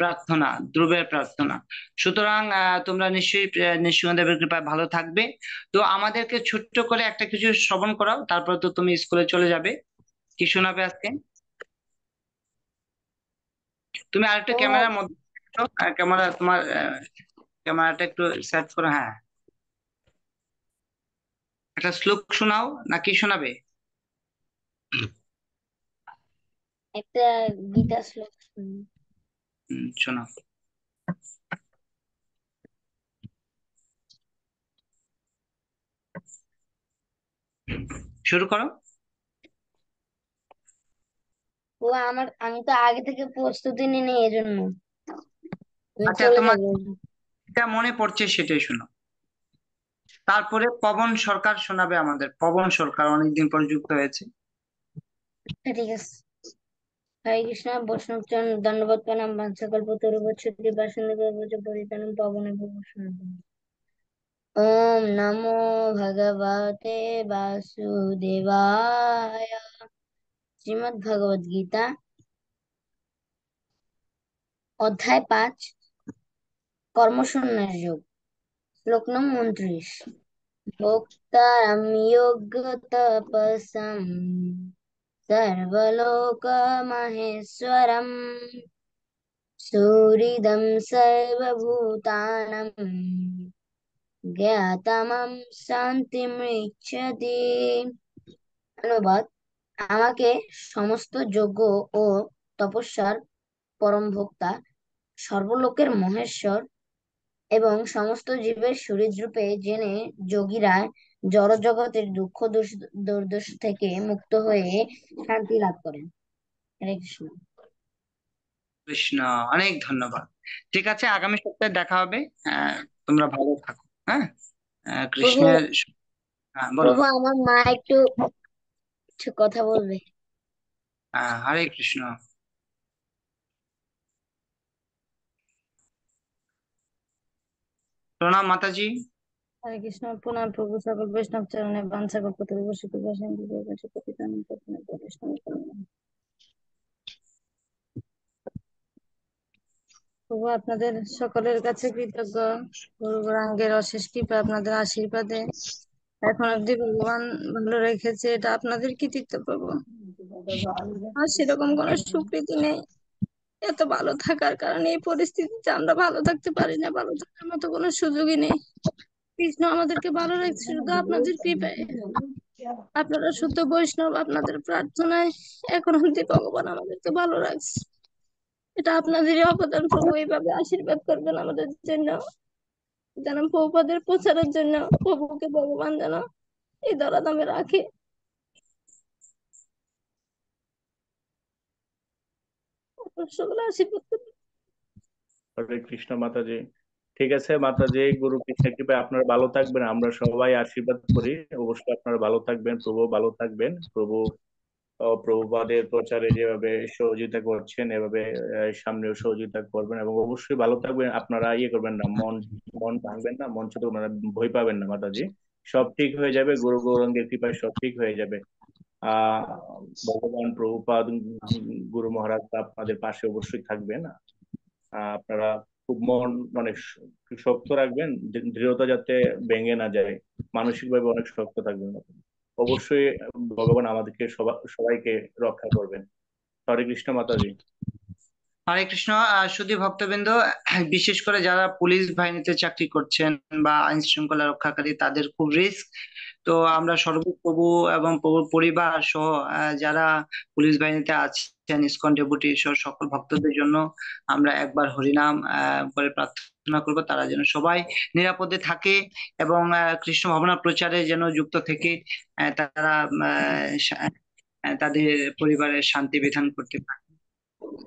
প্রার্থনা ধ্রুবের প্রার্থনা সুতরাং তোমরা নিশ্চয়ই নিঃসিংহদেবের কৃপায় ভালো থাকবে তো আমাদেরকে ছোট্ট করে একটা কিছু শ্রবণ করাও তারপর তো তুমি স্কুলে চলে যাবে কি শোনাবে আজকে তুমি আরেকটা ক্যামেরার মধ্যে ক্যামেরা তোমার ক্যামেরাটা একটু সেট করে হ্যাঁ একটা শ্লোক শোনাও নাকি শোনাবে একটা গীতা শ্লোক শোনাও শুরু করো ও আমার আমি তো আগে থেকে প্রস্তুতি নিই এজন্য আচ্ছা তোমার যেটা মনে পড়ছে সেটাই শোনো তারপরে পবন সরকার শোনাবে আমাদের পবন সরকার অনেকদিন পর যুক্ত হয়েছে ঠিক ওম নমো ভগবতে বাসুদেবায় শ্রীমদ্ ভগবদ গীতা অধ্যায় পাঁচ কর্মশূন্যের যুগ শ্লোক নম উনত্রিশ ভোক্তারম যোগ্যতপসম सर्वलोकमहेश्वरम् सूरिदं सर्वभूतानं জ্ঞাতমম মৃচ্ছতি অনুবাদ আমাকে সমস্ত যজ্ঞ ও তপস্যার পরম ভোক্তা সর্বলোকের মহেশ্বর এবং সমস্ত জীবের শরীর রূপে জেনে যোগীরা জড়জগতের দুঃখ দুর্দশ থেকে মুক্ত হয়ে শান্তি লাভ করেন হরে কৃষ্ণ কৃষ্ণ অনেক ধন্যবাদ ঠিক আছে আগামী সপ্তাহে দেখা হবে হ্যাঁ, তোমরা ভালো থাকো হ্যাঁ, হ্যাঁ কৃষ্ণ হ্যাঁ, প্রভু আমার মা একটু কথা বলবে হরে কৃষ্ণ প্রণাম মাতাজি হরে কৃষ্ণ প্রণাম প্রভু সকল বৈষ্ণব চরণে বান বসিত প্রভু আপনাদের সকলের কাছে কৃতজ্ঞ গুরু গৌরাঙ্গের অশেষ কৃপা আপনাদের আশীর্বাদে এখন অব্দি ভগবান ভালো রেখেছে এটা আপনাদের কৃতিত্ব প্রভু আর সেরকম কোন সুকৃতি নেই এত ভালো থাকার কারণে এই পরিস্থিতিতে আমরা ভালো থাকতে পারি না ভালো থাকার মতো কোনো সুযোগই নেই কৃষ্ণ আমাদেরকে ভালো রাখছে শুধু আপনাদের কৃপায় আপনারা শুদ্ধ বৈষ্ণব আপনাদের প্রার্থনায় এখন অব্দি ভগবান আমাদেরকে ভালো রাখছে এটা আপনাদেরই অবদান প্রভু এইভাবে আশীর্বাদ করবেন আমাদের জন্য যেন প্রভুপাদের প্রচারের জন্য প্রভুকে ভগবান যেন এই দরাদামে রাখে হরে কৃষ্ণ মাতাজি ঠিক আছে মাতাজি গুরু কৃষ্ণ কৃপায় আপনার ভালো থাকবেন আমরা সবাই আশীর্বাদ করি অবশ্যই আপনার ভালো থাকবেন প্রভু ভালো থাকবেন প্রভু প্রভুবাদের প্রচারে যেভাবে সহযোগিতা করছেন এভাবে সামনেও সহযোগিতা করবেন এবং অবশ্যই ভালো থাকবেন আপনারা ইয়ে করবেন না মন মন ভাঙবেন না মন ছোট ভয় পাবেন না মাতাজি সব ঠিক হয়ে যাবে গুরু গৌরঙ্গের কৃপায় সব ঠিক হয়ে যাবে আচ্ছা। ভগবান প্রভুপাদ গুরু মহারাজ আপনাদের পাশে অবশ্যই থাকবেন আপনারা খুব মন মানে শক্ত রাখবেন দৃঢ়তা যাতে ভেঙে না যায় মানসিকভাবে অনেক শক্ত থাকবেন অবশ্যই ভগবান আমাদেরকে সবাইকে রক্ষা করবেন হরে কৃষ্ণ মাতাজি হরে কৃষ্ণ শুধু ভক্তবৃন্দ বিশেষ করে যারা পুলিশ বাহিনীতে চাকরি করছেন বা আইন শৃঙ্খলা রক্ষাকারী তাদের খুব রিস্ক তো আমরা সর্বপ্রভু এবং প্রভুর পরিবার সহ যারা পুলিশ বাহিনীতে আছেন ইস্কন ডেপুটি সহ সকল ভক্তদের জন্য আমরা একবার হরিনাম করে প্রার্থনা করব তারা যেন সবাই নিরাপদে থাকে এবং কৃষ্ণ ভাবনা প্রচারে যেন যুক্ত থেকে তারা তাদের পরিবারের শান্তি বিধান করতে পারে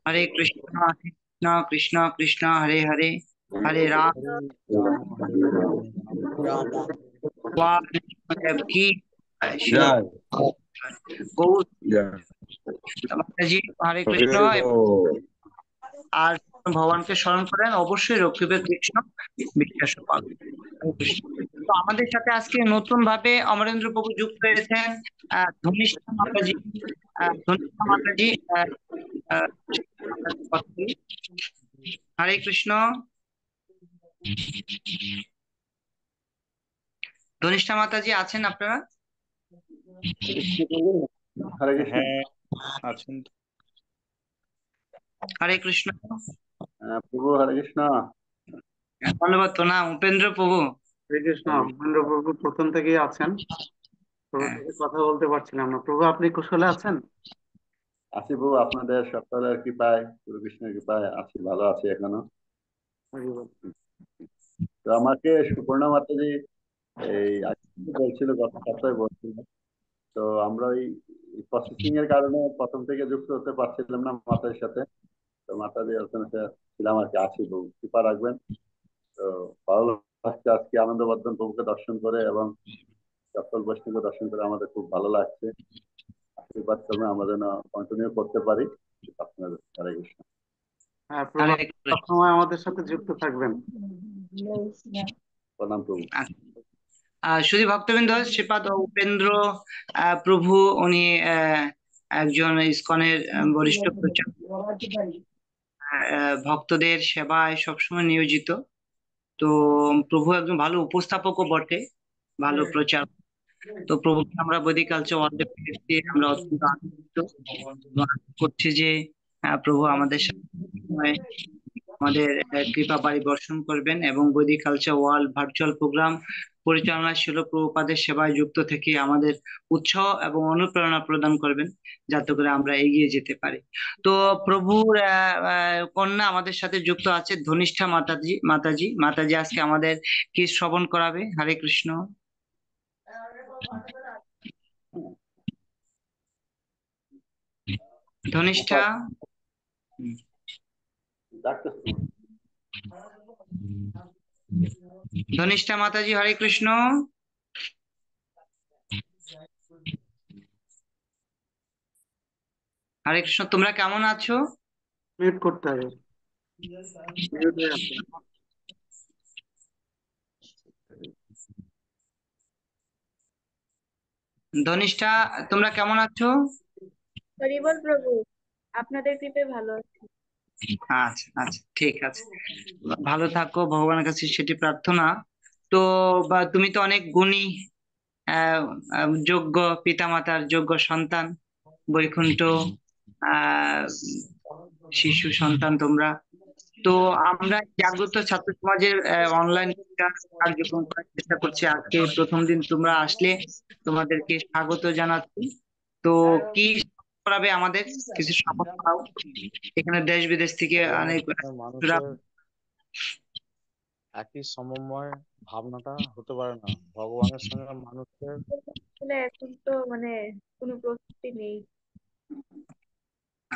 हरे कृष्णा कृष्णा कृष्णा कृष्णा हरे हरे हरे राम की जी हरे कृष्णा आज ভগবানকে স্মরণ করেন অবশ্যই রক্ষিবে কৃষ্ণ বিশ্বাস তো আমাদের সাথে আজকে নতুন ভাবে অমরেন্দ্র প্রভু যুক্ত হয়েছেন ধনিষ্ঠা মাতাজি ধনিষ্ঠা মাতাজি হরে কৃষ্ণ ধনিষ্ঠা মাতাজি আছেন আপনারা হ্যাঁ, আছেন হরে কৃষ্ণ প্রভু হরে কৃষ্ণ ধন্যবাদ প্রণাম উপেন্দ্র প্রভু হরে কৃষ্ণ উপেন্দ্র প্রভু প্রথম থেকেই আছেন হ্যাঁ। কথা বলতে পারছিলাম না প্রভু আপনি কুশলে আছেন আছি প্রভু আপনাদের সকলের কৃপায় গুরু কৃষ্ণের কৃপায় আছি ভালো আছি এখনো তো আমাকে সুপর্ণা মাতাজি এই বলছিল গত সপ্তাহে বলছিল তো আমরা ওই প্রসেসিং এর কারণে প্রথম থেকে যুক্ত হতে পারছিলাম না মাতার সাথে তো মাতাদের ছিলাম আর কি আসি কৃপা রাখবেন তো ভালো লাগছে আজকে প্রভুকে দর্শন করে এবং সকল বৈষ্ণবকে দর্শন করে আমাদের খুব ভালো লাগছে আশীর্বাদ কন্টিনিউ করতে পারি হরে কৃষ্ণ হ্যাঁ সবসময় আমাদের সাথে যুক্ত থাকবেন প্রণাম প্রভু আচ্ছা। শুধু ভক্তবৃন্দ শ্রীপাদ উপেন্দ্র প্রভু উনি একজন ইসকনের বরিষ্ঠ প্রচার ভক্তদের সেবায় সবসময় নিয়োজিত তো প্রভু একজন ভালো উপস্থাপকও বটে ভালো হ্যাঁ। প্রচার তো প্রভুকে আমরা বৈদিক আমরা অত্যন্ত আনন্দিত করছি যে প্রভু আমাদের আমাদের কৃপা বাড়ি বর্ষণ করবেন এবং বৈদিক কালচার ওয়ার্ল্ড ভার্চুয়াল প্রোগ্রাম পরিচালনা শিল প্রভুপাদের সেবায় যুক্ত থেকে আমাদের উৎসাহ এবং অনুপ্রেরণা প্রদান করবেন যাতে করে আমরা এগিয়ে যেতে পারি তো প্রভুর কন্যা আমাদের সাথে যুক্ত আছে ধনিষ্ঠা মাতাজি মাতাজি মাতাজি আজকে আমাদের কি শ্রবণ করাবে হরে কৃষ্ণ ধনিষ্ঠা ডাক্তার ধনিষ্ঠা মাতাজি হরে কৃষ্ণ হরে কৃষ্ণ তোমরা কেমন আছো মিউট করতে হবে ধনিষ্ঠা তোমরা কেমন আছো হরিবল প্রভু আপনাদের কৃপে ভালো আছি আচ্ছা আচ্ছা ঠিক আছে ভালো থাকো ভগবানের কাছে সেটি প্রার্থনা তো বা তুমি তো অনেক গুণী যোগ্য পিতামাতার যোগ্য সন্তান বৈকুণ্ঠ শিশু সন্তান তোমরা তো আমরা জাগ্রত ছাত্র সমাজের অনলাইন কার্যক্রম করার চেষ্টা করছি আজকে প্রথম দিন তোমরা আসলে তোমাদেরকে স্বাগত জানাচ্ছি তো কি করাবে আমাদের কিছু এখানে দেশ বিদেশ থেকে অনেক একই সমন্বয় ভাবনাটা হতে পারে না ভগবানের সঙ্গে মানুষের এখন তো মানে কোনো প্রস্তুতি নেই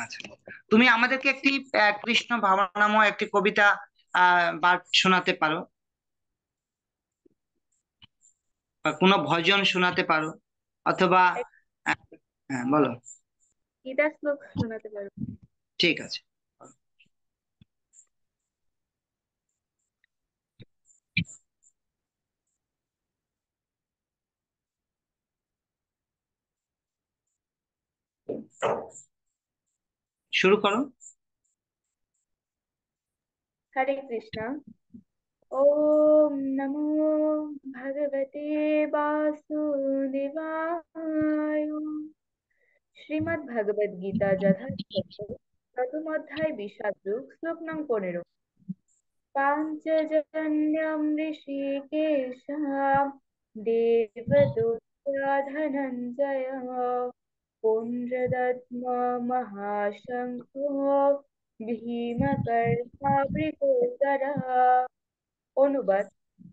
আচ্ছা তুমি আমাদেরকে একটি কৃষ্ণ ভাবনাময় একটি কবিতা আহ বার শোনাতে পারো বা কোনো ভজন শোনাতে পারো অথবা হ্যাঁ বলো গীতা শ্লোক শোনাতে পারো ঠিক আছে শুরু করো হরে কৃষ্ণ ॐ নমো ভগবতে वासुदेवाय শ্রীমদ ভগবদ গীতা যথার্থ প্রথম অধ্যায় বিষাদ যোগ শ্লোক নং পনেরো পাঞ্চজন্যম ঋষিকেশ দেবদূতা ধনঞ্জয় মহাশঙ্খ ভীমকর্তা অনুবাদ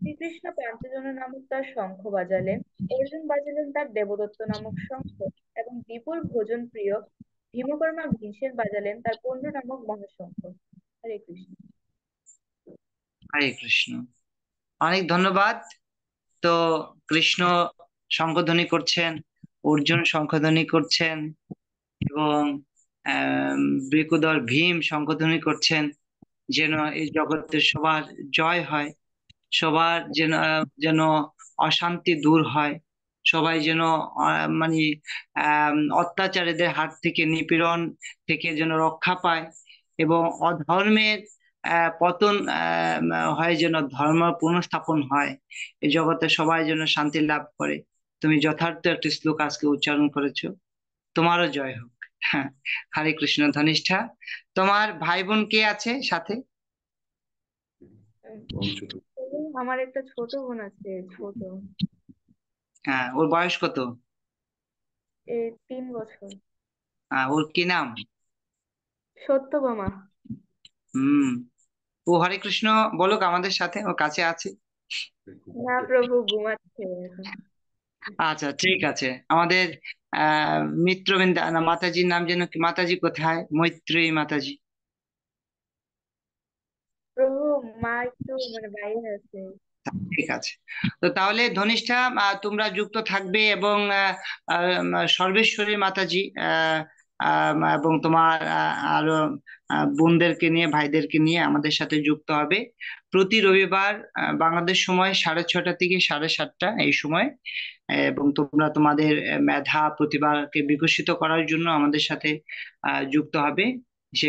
শ্রীকৃষ্ণ পাঞ্চজন নামক তার শঙ্খ বাজালেন অর্জুন বাজালেন তার দেবদত্ত নামক শঙ্খ এবং বিপুল ভোজন প্রিয় ভীমকর্মা ভীষের বাজালেন তার পণ্য নামক মহাশঙ্খ হরে কৃষ্ণ হরে কৃষ্ণ অনেক ধন্যবাদ তো কৃষ্ণ শঙ্খধ্বনি করছেন অর্জুন শঙ্খধ্বনি করছেন এবং বৃকুদর ভীম শঙ্খধ্বনি করছেন যেন এই জগতের সবার জয় হয় সবার যেন যেন অশান্তি দূর হয় সবাই যেন মানে অত্যাচারীদের হাত থেকে নিপীড়ন থেকে যেন রক্ষা পায় এবং অধর্মের পতন হয় যেন ধর্ম পুনঃস্থাপন হয় এই জগতে সবাই যেন শান্তি লাভ করে তুমি যথার্থ একটি শ্লোক আজকে উচ্চারণ করেছো তোমারও জয় হোক হ্যাঁ হরে কৃষ্ণ ধনিষ্ঠা তোমার ভাই বোন কে আছে সাথে আমার একটা ছোট বোন আছে ছোট হ্যাঁ ওর বয়স কত এই তিন বছর হ্যাঁ ওর কি নাম সত্যভামা হুম ও হরে কৃষ্ণ বলুক আমাদের সাথে ও কাছে আছে না প্রভু ঘুমাচ্ছে আচ্ছা ঠিক আছে আমাদের আহ মিত্রবিন্দা মাতাজির নাম যেন মাতাজি কোথায় মৈত্রী মাতাজি মা একটু মানে বাইরে আছে ঠিক আছে তো তাহলে ধনিষ্ঠা তোমরা যুক্ত থাকবে এবং সর্বেশ্বরী মাতাজি এবং তোমার আরো বোনদেরকে নিয়ে ভাইদেরকে নিয়ে আমাদের সাথে যুক্ত হবে প্রতি রবিবার বাংলাদেশ সময় সাড়ে ছটা থেকে সাড়ে সাতটা এই সময় এবং তোমরা তোমাদের মেধা প্রতিভাকে বিকশিত করার জন্য আমাদের সাথে যুক্ত হবে